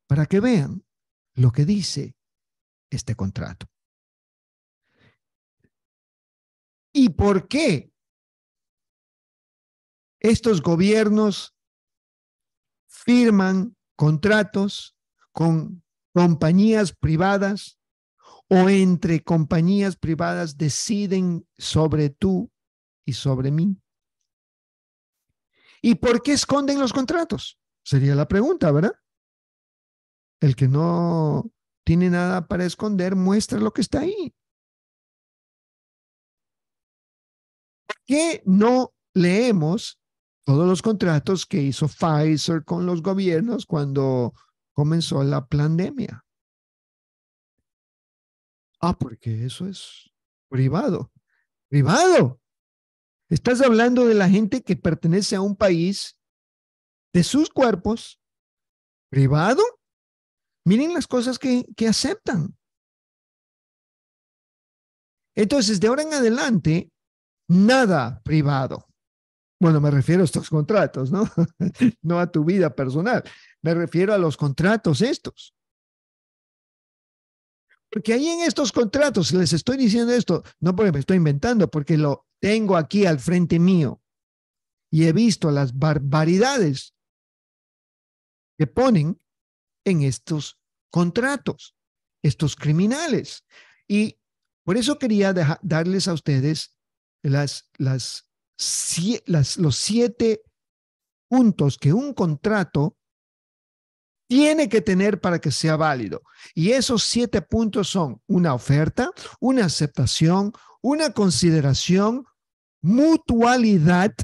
Para que vean lo que dice este contrato. ¿Y por qué estos gobiernos firman contratos con compañías privadas o entre compañías privadas deciden sobre tú y sobre mí? ¿Y por qué esconden los contratos? Sería la pregunta, ¿verdad? El que no tiene nada para esconder muestra lo que está ahí. ¿Por qué no leemos todos los contratos que hizo Pfizer con los gobiernos cuando comenzó la pandemia? Ah, porque eso es privado. Privado. Estás hablando de la gente que pertenece a un país, de sus cuerpos, privado. Miren las cosas que, aceptan. Entonces, de ahora en adelante, nada privado. Bueno, me refiero a estos contratos, ¿no? [LAUGHS] no a tu vida personal. Me refiero a los contratos estos. Porque ahí en estos contratos, les estoy diciendo esto, no porque me estoy inventando, porque lo, tengo aquí al frente mío y he visto las barbaridades que ponen en estos contratos, estos criminales. Y por eso quería darles a ustedes las, los siete puntos que un contrato tiene que tener para que sea válido. Y esos siete puntos son una oferta, una aceptación, una consideración, mutualidad,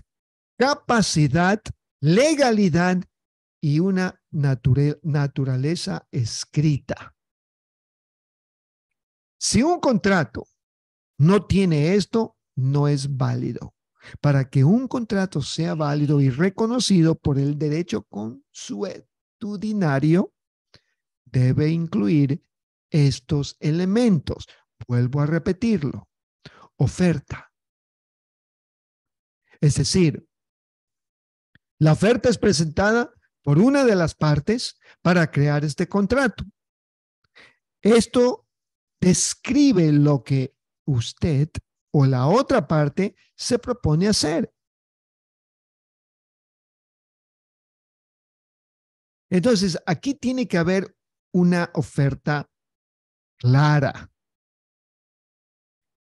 capacidad, legalidad y una naturaleza escrita. Si un contrato no tiene esto, no es válido. Para que un contrato sea válido y reconocido por el derecho consuetudinario, debe incluir estos elementos. Vuelvo a repetirlo oferta. Es decir, la oferta es presentada por una de las partes para crear este contrato. Esto describe lo que usted o la otra parte se propone hacer. Entonces, aquí tiene que haber una oferta clara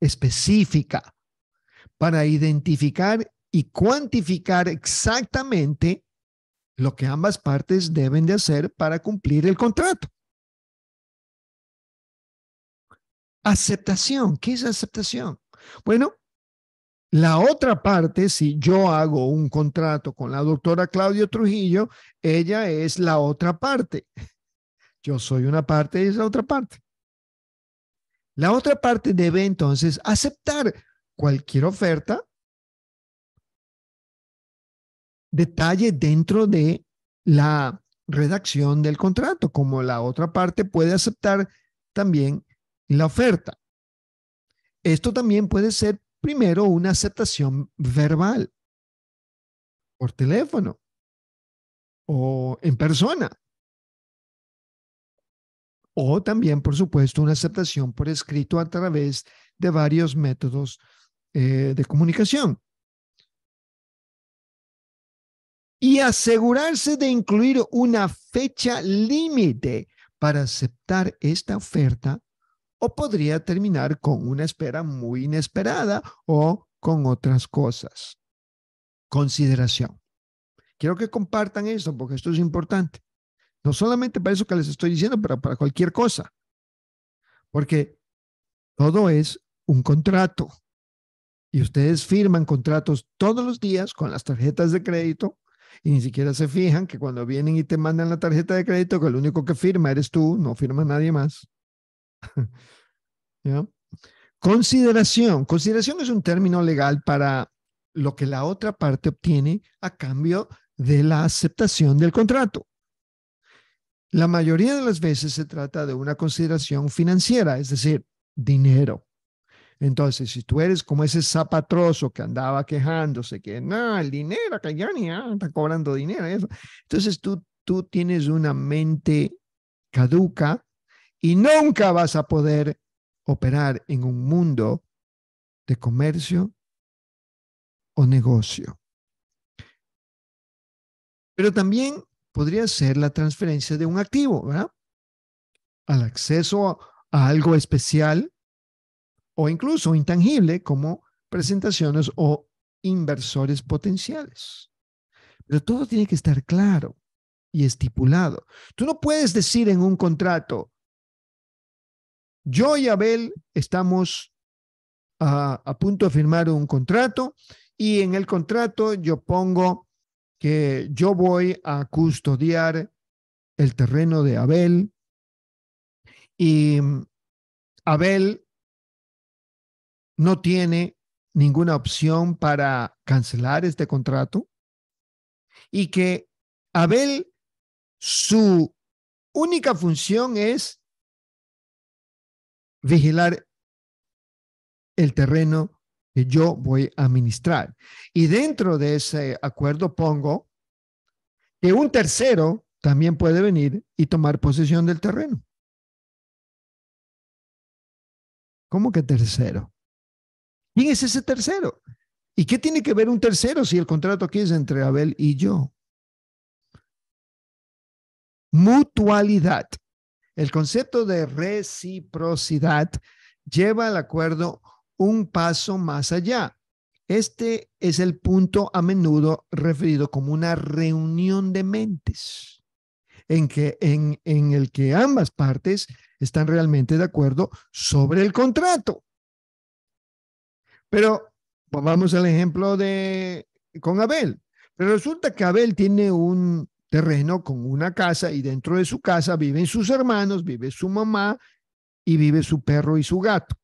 específica para identificar y cuantificar exactamente lo que ambas partes deben de hacer para cumplir el contrato. Aceptación. ¿Qué es aceptación? Bueno, la otra parte, si yo hago un contrato con la doctora Claudio Trujillo, ella es la otra parte. Yo soy una parte y es la otra parte. La otra parte debe entonces aceptar cualquier oferta, detalle dentro de la redacción del contrato, como la otra parte puede aceptar también la oferta. Esto también puede ser primero una aceptación verbal, por teléfono o en persona, o también, por supuesto, una aceptación por escrito a través de varios métodos eh, de comunicación. Y asegurarse de incluir una fecha límite para aceptar esta oferta o podría terminar con una espera muy inesperada o con otras cosas. Consideración. Quiero que compartan eso porque esto es importante. No solamente para eso que les estoy diciendo, pero para cualquier cosa. Porque todo es un contrato. Y ustedes firman contratos todos los días con las tarjetas de crédito y ni siquiera se fijan que cuando vienen y te mandan la tarjeta de crédito, que el único que firma eres tú, no firma nadie más. [LAUGHS] Consideración. Consideración es un término legal para lo que la otra parte obtiene a cambio de la aceptación del contrato. La mayoría de las veces se trata de una consideración financiera, es decir, dinero. Entonces, si tú eres como ese zapatroso que andaba quejándose que, no, el dinero, que ya ni ah, está cobrando dinero, entonces tú, tú tienes una mente caduca y nunca vas a poder operar en un mundo de comercio o negocio. Pero también podría ser la transferencia de un activo, ¿verdad? Al acceso a algo especial o incluso intangible como presentaciones o inversores potenciales. Pero todo tiene que estar claro y estipulado. Tú no puedes decir en un contrato, yo y Abel estamos a, ah, a punto de firmar un contrato y en el contrato yo pongo que yo voy a custodiar el terreno de Abel y Abel no tiene ninguna opción para cancelar este contrato y que Abel su única función es vigilar el terreno que yo voy a administrar. Y dentro de ese acuerdo pongo que un tercero también puede venir y tomar posesión del terreno. ¿Cómo que tercero? ¿Quién es ese tercero? ¿Y qué tiene que ver un tercero si el contrato aquí es entre Abel y yo? Mutualidad. El concepto de reciprocidad lleva al acuerdo un paso más allá. Este es el punto a menudo referido como una reunión de mentes, en, que, en, el que ambas partes están realmente de acuerdo sobre el contrato. Pero vamos al ejemplo de con Abel. Pero resulta que Abel tiene un terreno con una casa y dentro de su casa viven sus hermanos, vive su mamá y vive su perro y su gato.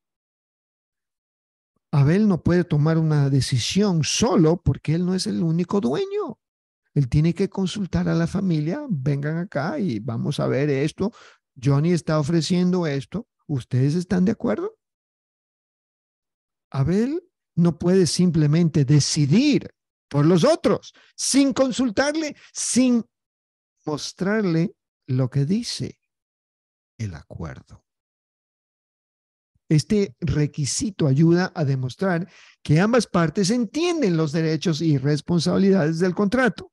Abel no puede tomar una decisión solo porque él no es el único dueño. Él tiene que consultar a la familia, vengan acá y vamos a ver esto. Johnny está ofreciendo esto. ¿Ustedes están de acuerdo? Abel no puede simplemente decidir por los otros sin consultarle, sin mostrarle lo que dice el acuerdo. Este requisito ayuda a demostrar que ambas partes entienden los derechos y responsabilidades del contrato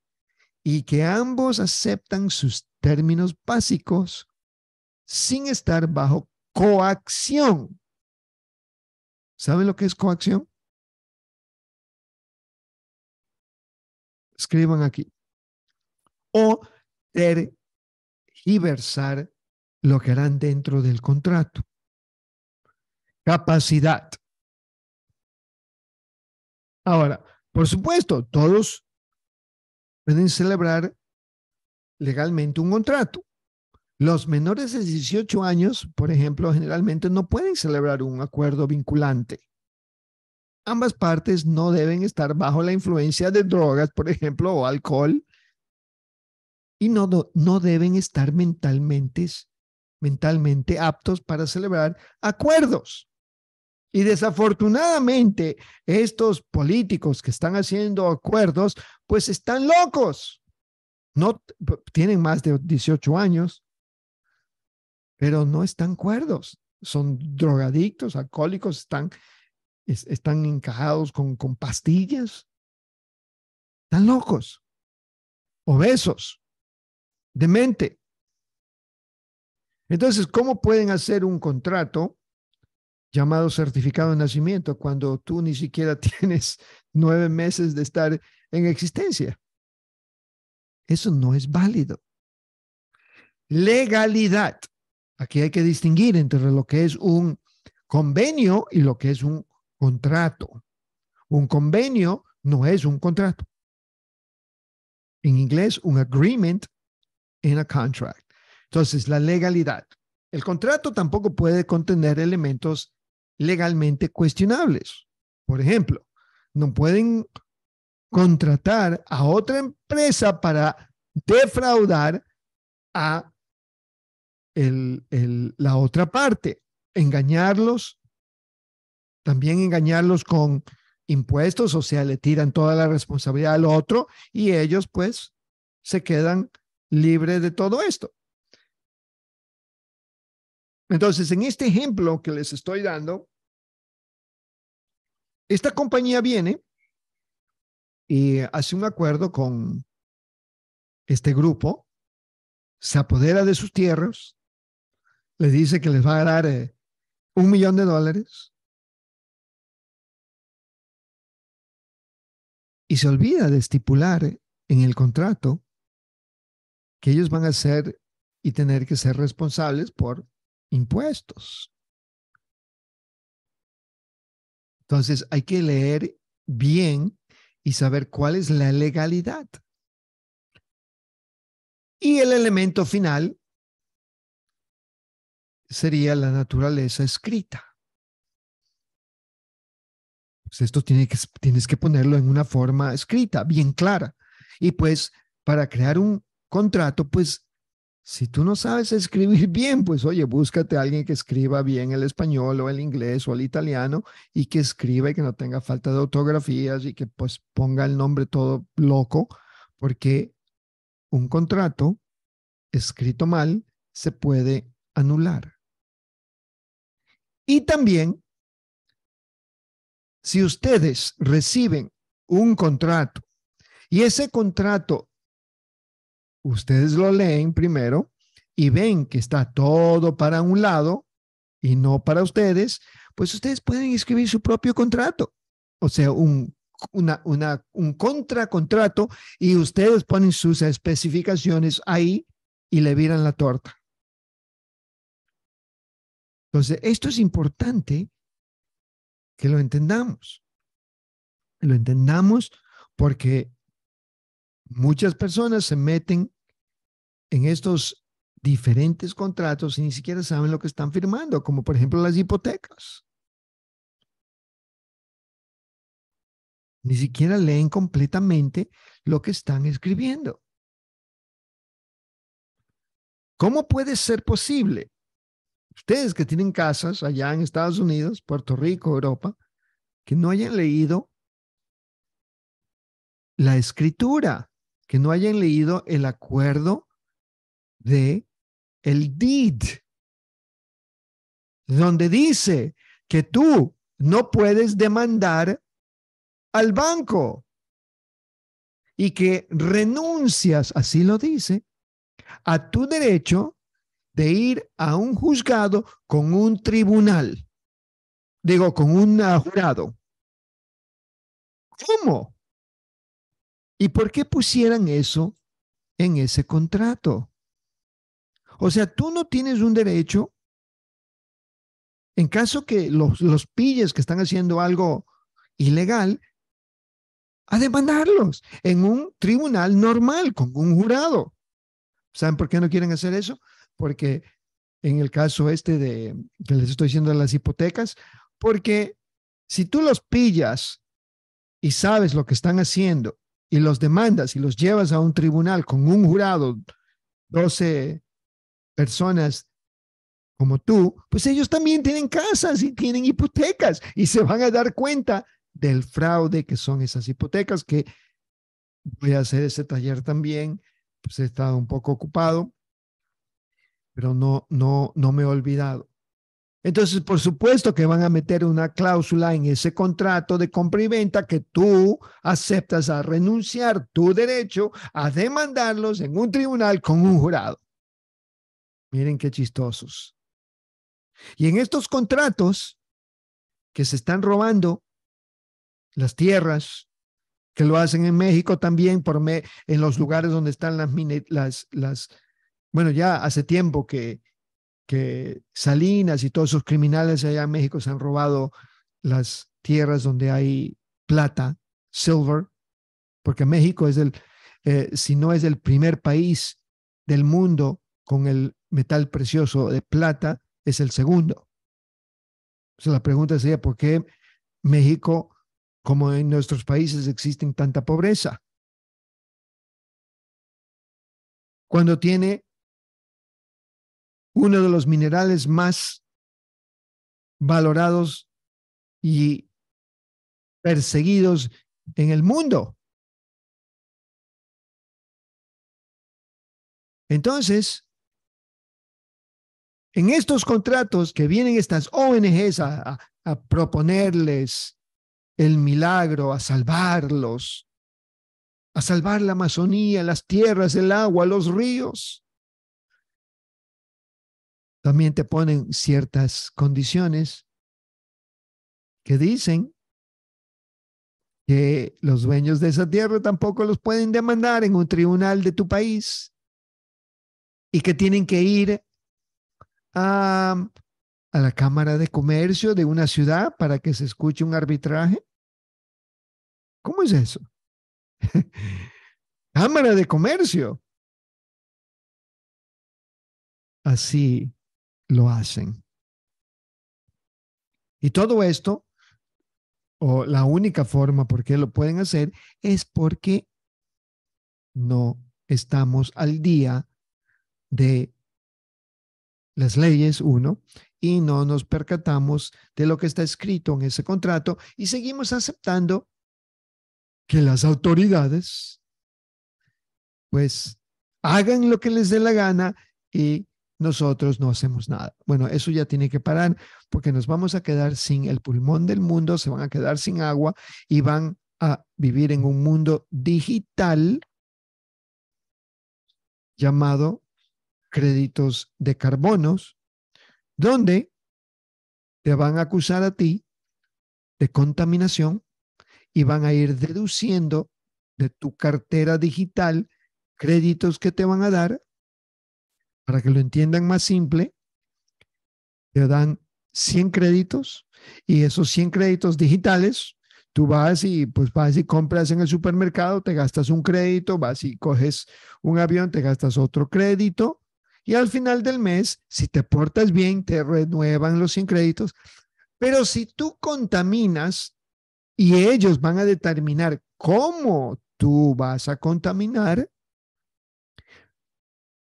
y que ambos aceptan sus términos básicos sin estar bajo coacción. ¿Saben lo que es coacción? Escriban aquí. O tergiversar lo que harán dentro del contrato capacidad. Ahora, por supuesto, todos pueden celebrar legalmente un contrato. Los menores de 18 años, por ejemplo, generalmente no pueden celebrar un acuerdo vinculante. Ambas partes no deben estar bajo la influencia de drogas, por ejemplo, o alcohol, y no, deben estar mentalmente, mentalmente aptos para celebrar acuerdos. Y desafortunadamente, estos políticos que están haciendo acuerdos, pues están locos. No tienen más de 18 años, pero no están cuerdos. Son drogadictos, alcohólicos, están, están encajados con, con pastillas. Están locos, obesos, demente. Entonces, ¿cómo pueden hacer un contrato llamado certificado de nacimiento, cuando tú ni siquiera [LAUGHS] tienes nueve meses de estar en existencia. Eso no es válido. Legalidad. Aquí hay que distinguir entre lo que es un convenio y lo que es un contrato. Un convenio no es un contrato. En inglés, un agreement in a contract. Entonces, la legalidad. El contrato tampoco puede contener elementos legalmente cuestionables. Por ejemplo, no pueden contratar a otra empresa para defraudar a la otra parte, engañarlos, también engañarlos con impuestos, o sea, le tiran toda la responsabilidad al otro y ellos pues se quedan libres de todo esto. Entonces, en este ejemplo que les estoy dando, esta compañía viene y hace un acuerdo con este grupo, se apodera de sus tierras, le dice que les va a dar eh, un millón de dólares y se olvida de estipular en el contrato que ellos van a ser y tener que ser responsables por impuestos. Entonces hay que leer bien y saber cuál es la legalidad. Y el elemento final sería la naturaleza escrita. Pues esto tiene que, tienes que ponerlo en una forma escrita, bien clara. Y pues para crear un contrato, pues si tú no sabes escribir [LAUGHS] bien, pues oye, búscate a alguien que escriba bien el español o el inglés o el italiano y que escriba y que no tenga falta de ortografías y que pues ponga el nombre todo loco, porque un contrato escrito mal se puede anular. Y también, si ustedes reciben un contrato y ese contrato ustedes lo leen primero y ven que está todo para un lado y no para ustedes, pues ustedes pueden escribir su propio contrato, o sea, un, una, una, y ustedes ponen sus especificaciones ahí y le viran la torta. Entonces, esto es importante que lo entendamos. Lo entendamos porque muchas personas se meten en estos diferentes contratos y ni siquiera saben lo que están firmando, como por ejemplo las hipotecas. Ni siquiera leen completamente lo que están escribiendo. ¿Cómo puede ser posible? Ustedes que tienen casas allá en Estados Unidos, Puerto Rico, Europa, que no hayan leído la escritura, que no hayan leído el acuerdo de el deed, donde dice que tú no puedes demandar al banco y que renuncias, así lo dice, a tu derecho de ir a un juzgado con un tribunal, digo, con un jurado. ¿Cómo? ¿Y por qué pusieran eso en ese contrato? O sea, tú no tienes un derecho, en caso que los, pilles que están haciendo algo ilegal, a demandarlos en un tribunal normal, con un jurado. ¿Saben por qué no quieren hacer eso? Porque en el caso este de que les estoy diciendo de las hipotecas, porque si tú los pillas y sabes lo que están haciendo y los demandas y los llevas a un tribunal con un jurado, 12 personas como tú, pues ellos también tienen casas y tienen hipotecas y se van a dar cuenta del fraude que son esas hipotecas, que voy a hacer ese taller también, pues he estado un poco ocupado, pero no, no, no me he olvidado. Entonces, por supuesto que van a meter una cláusula en ese contrato de compra y venta que tú aceptas a renunciar tu derecho a demandarlos en un tribunal con un jurado. Miren qué chistosos. Y en estos contratos que se están robando las tierras, que lo hacen en México también, por en los lugares donde están las, las, las, bueno, ya hace tiempo que, que Salinas y todos esos criminales allá en México se han robado las tierras donde hay plata, silver, porque México es el, eh, si no es el primer país del mundo con el metal precioso de plata es el segundo. O la pregunta sería, ¿por qué México, como en nuestros países, existe tanta pobreza? Cuando tiene uno de los minerales más valorados y perseguidos en el mundo. Entonces, en estos contratos que vienen estas ONGs a, proponerles el milagro, a salvarlos, a salvar la Amazonía, las tierras, el agua, los ríos. También te ponen ciertas condiciones que dicen que los dueños de esa tierra tampoco los pueden demandar en un tribunal de tu país y que tienen que ir a, la Cámara de Comercio de una ciudad para que se escuche un arbitraje? ¿Cómo es eso? [LAUGHS] Cámara de Comercio. Así lo hacen. Y todo esto, o la única forma por qué lo pueden hacer, es porque no estamos al día de las leyes, uno, y no nos percatamos de lo que está escrito en ese contrato y seguimos aceptando que las autoridades, pues, hagan lo que les dé la gana y nosotros no hacemos nada. Bueno, eso ya tiene que parar porque nos vamos a quedar sin el pulmón del mundo, se van a quedar sin agua y van a vivir en un mundo digital llamado créditos de carbonos, donde te van a acusar a ti de contaminación y van a ir deduciendo de tu cartera digital créditos que te van a dar. Para que lo entiendan más simple, te dan 100 créditos y esos 100 créditos digitales, tú vas y pues vas y compras en el supermercado, te gastas un crédito, vas y coges un avión, te gastas otro crédito y al final del mes, si te portas bien, te renuevan los 100 créditos. Pero si tú contaminas y ellos van a determinar cómo tú vas a contaminar,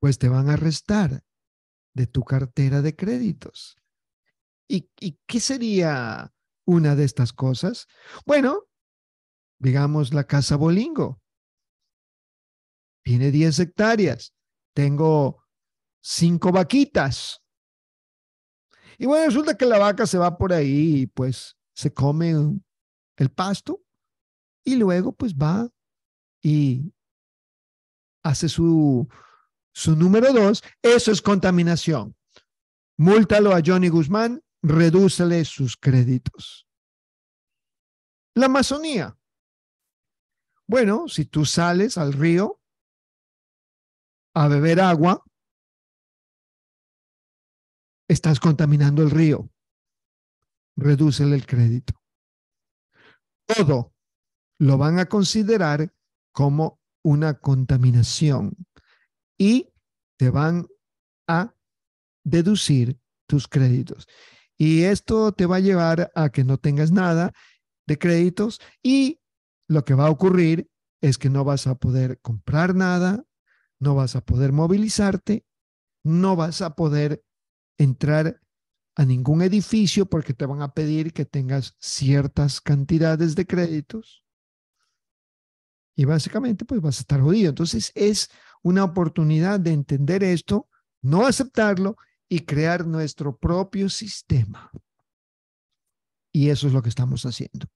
pues te van a restar de tu cartera de créditos. ¿Y, ¿Y, qué sería una de estas cosas? Bueno, digamos la casa Bolingo. Tiene 10 hectáreas. Tengo cinco vaquitas. Y bueno, resulta que la vaca se va por ahí y pues se come el pasto y luego pues va y hace su, número dos. Eso es contaminación. Múltalo a Johnny Guzmán, redúcele sus créditos. La Amazonía. Bueno, si tú sales al río a beber agua, estás contaminando el río. Redúcele el crédito. Todo lo van a considerar como una contaminación y te van a deducir tus créditos. Y esto te va a llevar a que no tengas nada de créditos y lo que va a ocurrir es que no vas a poder comprar nada, no vas a poder movilizarte, no vas a poder entrar a ningún edificio porque te van a pedir que tengas ciertas cantidades de créditos y básicamente pues vas a estar jodido. Entonces es una oportunidad de entender esto, no aceptarlo y crear nuestro propio sistema. Y eso es lo que estamos haciendo.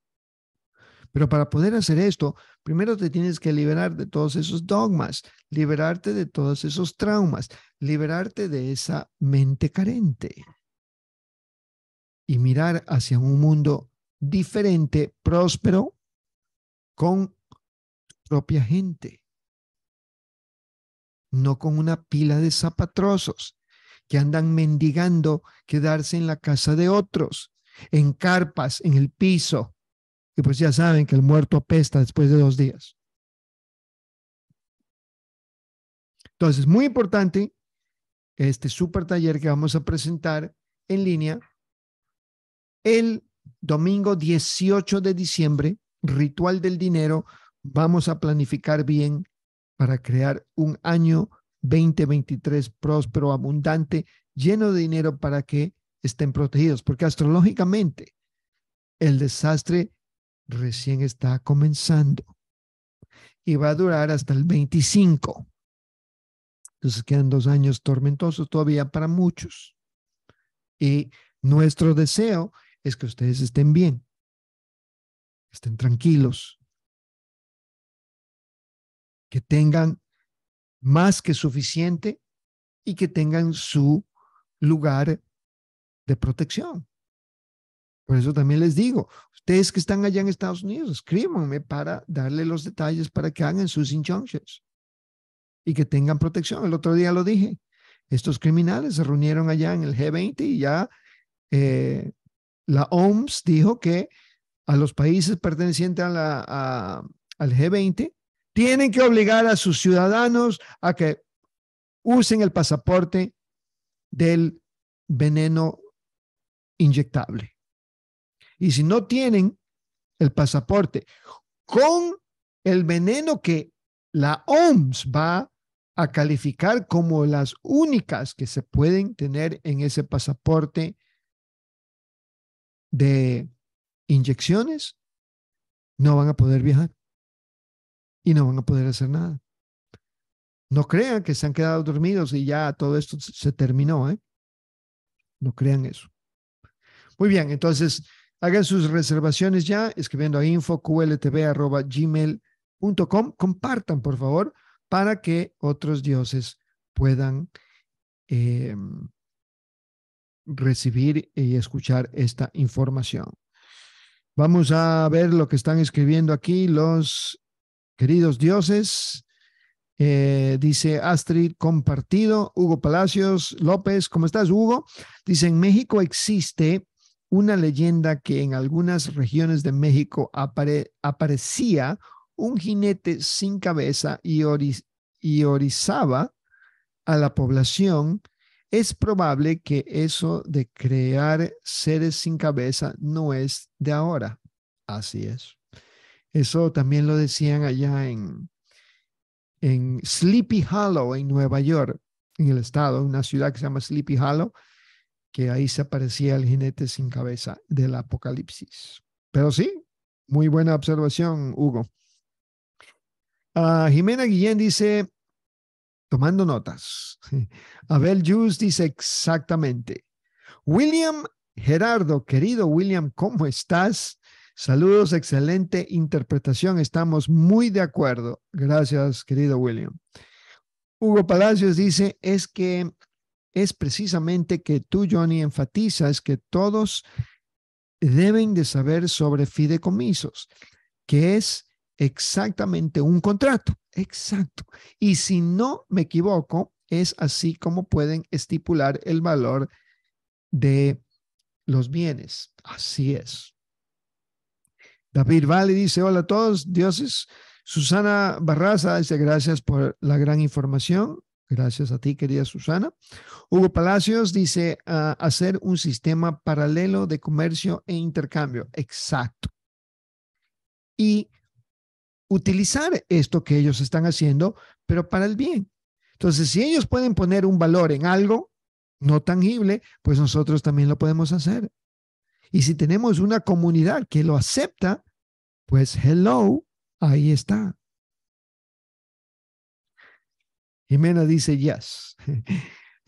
Pero para poder hacer esto, primero te tienes que liberar de todos esos dogmas, liberarte de todos esos traumas, liberarte de esa mente carente y mirar hacia un mundo diferente, próspero, con propia gente, no con una pila de zapatrosos que andan mendigando quedarse en la casa de otros, en carpas, en el piso, y pues ya saben que el muerto apesta después de dos días. Entonces, muy importante este super taller que vamos a presentar en línea el domingo 18 de diciembre, ritual del dinero. Vamos a planificar bien para crear un año 2023 próspero, abundante, lleno de dinero para que estén protegidos, porque astrológicamente el desastre recién está comenzando y va a durar hasta el 25. Entonces quedan dos años tormentosos todavía para muchos. Y nuestro deseo es que ustedes estén bien, estén tranquilos, que tengan más que suficiente y que tengan su lugar de protección. Por eso también les digo, ustedes que están allá en Estados Unidos, escríbanme para darle los detalles para que hagan sus injunctions y que tengan protección. El otro día lo dije, estos criminales se reunieron allá en el G20 y ya eh, la OMS dijo que a los países pertenecientes al G20 tienen que obligar a sus ciudadanos a que usen el pasaporte del veneno inyectable. Y si no tienen el pasaporte con el veneno que la OMS va a calificar como las únicas que se pueden tener en ese pasaporte de inyecciones, no van a poder viajar y no van a poder hacer nada. No crean que se han quedado dormidos y ya todo esto se terminó. ¿eh? No crean eso. Muy bien, entonces Hagan sus reservaciones ya escribiendo a infoqltv.gmail.com. Compartan, por favor, para que otros dioses puedan em, recibir y escuchar esta información. Vamos a ver lo que están escribiendo aquí los queridos dioses. Eh, dice Astrid, compartido. Hugo Palacios López, ¿cómo estás, Hugo? Dice, en México existe una leyenda que en algunas regiones de México aparecía un jinete sin cabeza y, orizaba a la población, es probable que eso de crear seres sin cabeza no es de ahora. Así es. Eso también lo decían allá en, en Sleepy Hollow, en Nueva York, en el estado, una ciudad que se llama Sleepy Hollow, que ahí se aparecía el jinete sin cabeza del Apocalipsis. Pero sí, muy buena observación, Hugo. Ah, Jimena Guillén dice, tomando notas, [LAUGHS] Abel Jus dice exactamente, William Gerardo, querido William, ¿cómo estás? Saludos, excelente interpretación. Estamos muy de acuerdo. Gracias, querido William. Hugo Palacios dice, es que es precisamente que tú, Johnny, enfatizas que todos deben de saber sobre fideicomisos, que es exactamente un contrato. Exacto. Y si no me equivoco, es así como pueden estipular el valor de los bienes. Así es. David Valle dice, hola a todos, dioses. Susana Barraza dice, gracias por la gran información. Gracias a ti, querida Susana. Hugo Palacios dice, ah, hacer un sistema paralelo de comercio e intercambio. Exacto. Y utilizar esto que ellos están haciendo, pero para el bien. Entonces, si ellos pueden poner un valor en algo no tangible, pues nosotros también lo podemos hacer. Y si tenemos una comunidad que lo acepta, pues hello, ahí está. Jimena dice yes. [LAUGHS]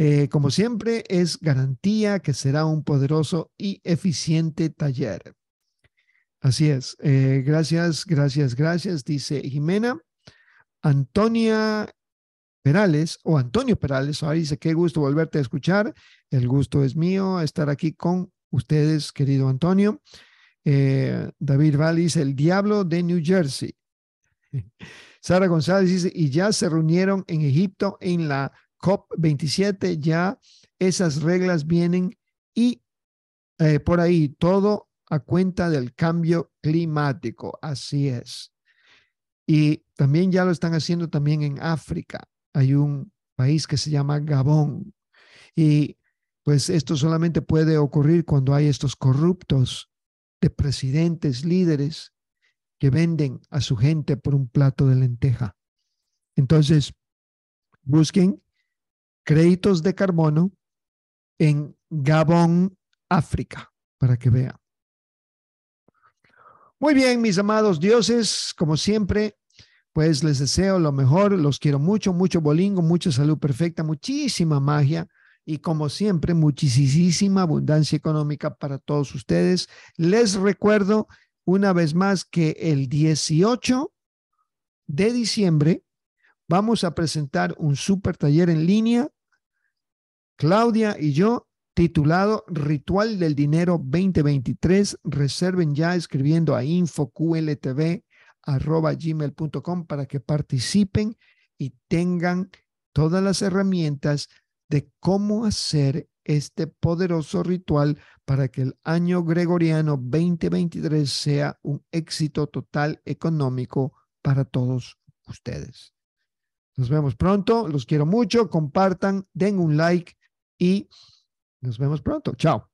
Eh, como siempre, es garantía que será un poderoso y eficiente taller. Así es. Eh, gracias, gracias, gracias, dice Jimena. Antonia Perales o Antonio Perales, ahora dice, qué gusto volverte a escuchar. El gusto es mío estar aquí con ustedes, querido Antonio. Eh, David David dice, el diablo de New Jersey. [LAUGHS] Sara González dice, y ya se reunieron en Egipto en la COP27, ya esas reglas vienen y eh, por ahí todo a cuenta del cambio climático. Así es. Y también ya lo están haciendo también en África. Hay un país que se llama Gabón. Y pues esto solamente puede ocurrir cuando hay estos corruptos de presidentes, líderes que venden a su gente por un plato de lenteja. Entonces, busquen créditos de carbono en Gabón, África, para que vean. Muy bien, mis amados dioses, como siempre, pues les deseo lo mejor, los quiero mucho, mucho bolingo, mucha salud perfecta, muchísima magia y como siempre, muchísima abundancia económica para todos ustedes. Les recuerdo una vez más que el 18 de diciembre vamos a presentar un super taller en línea, Claudia y yo, titulado Ritual del Dinero 2023. Reserven ya escribiendo a infoqltv.com para que participen y tengan todas las herramientas de cómo hacer este poderoso ritual para que el año gregoriano 2023 sea un éxito total económico para todos ustedes. Nos vemos pronto, los quiero mucho, compartan, den un like y nos vemos pronto. Chao.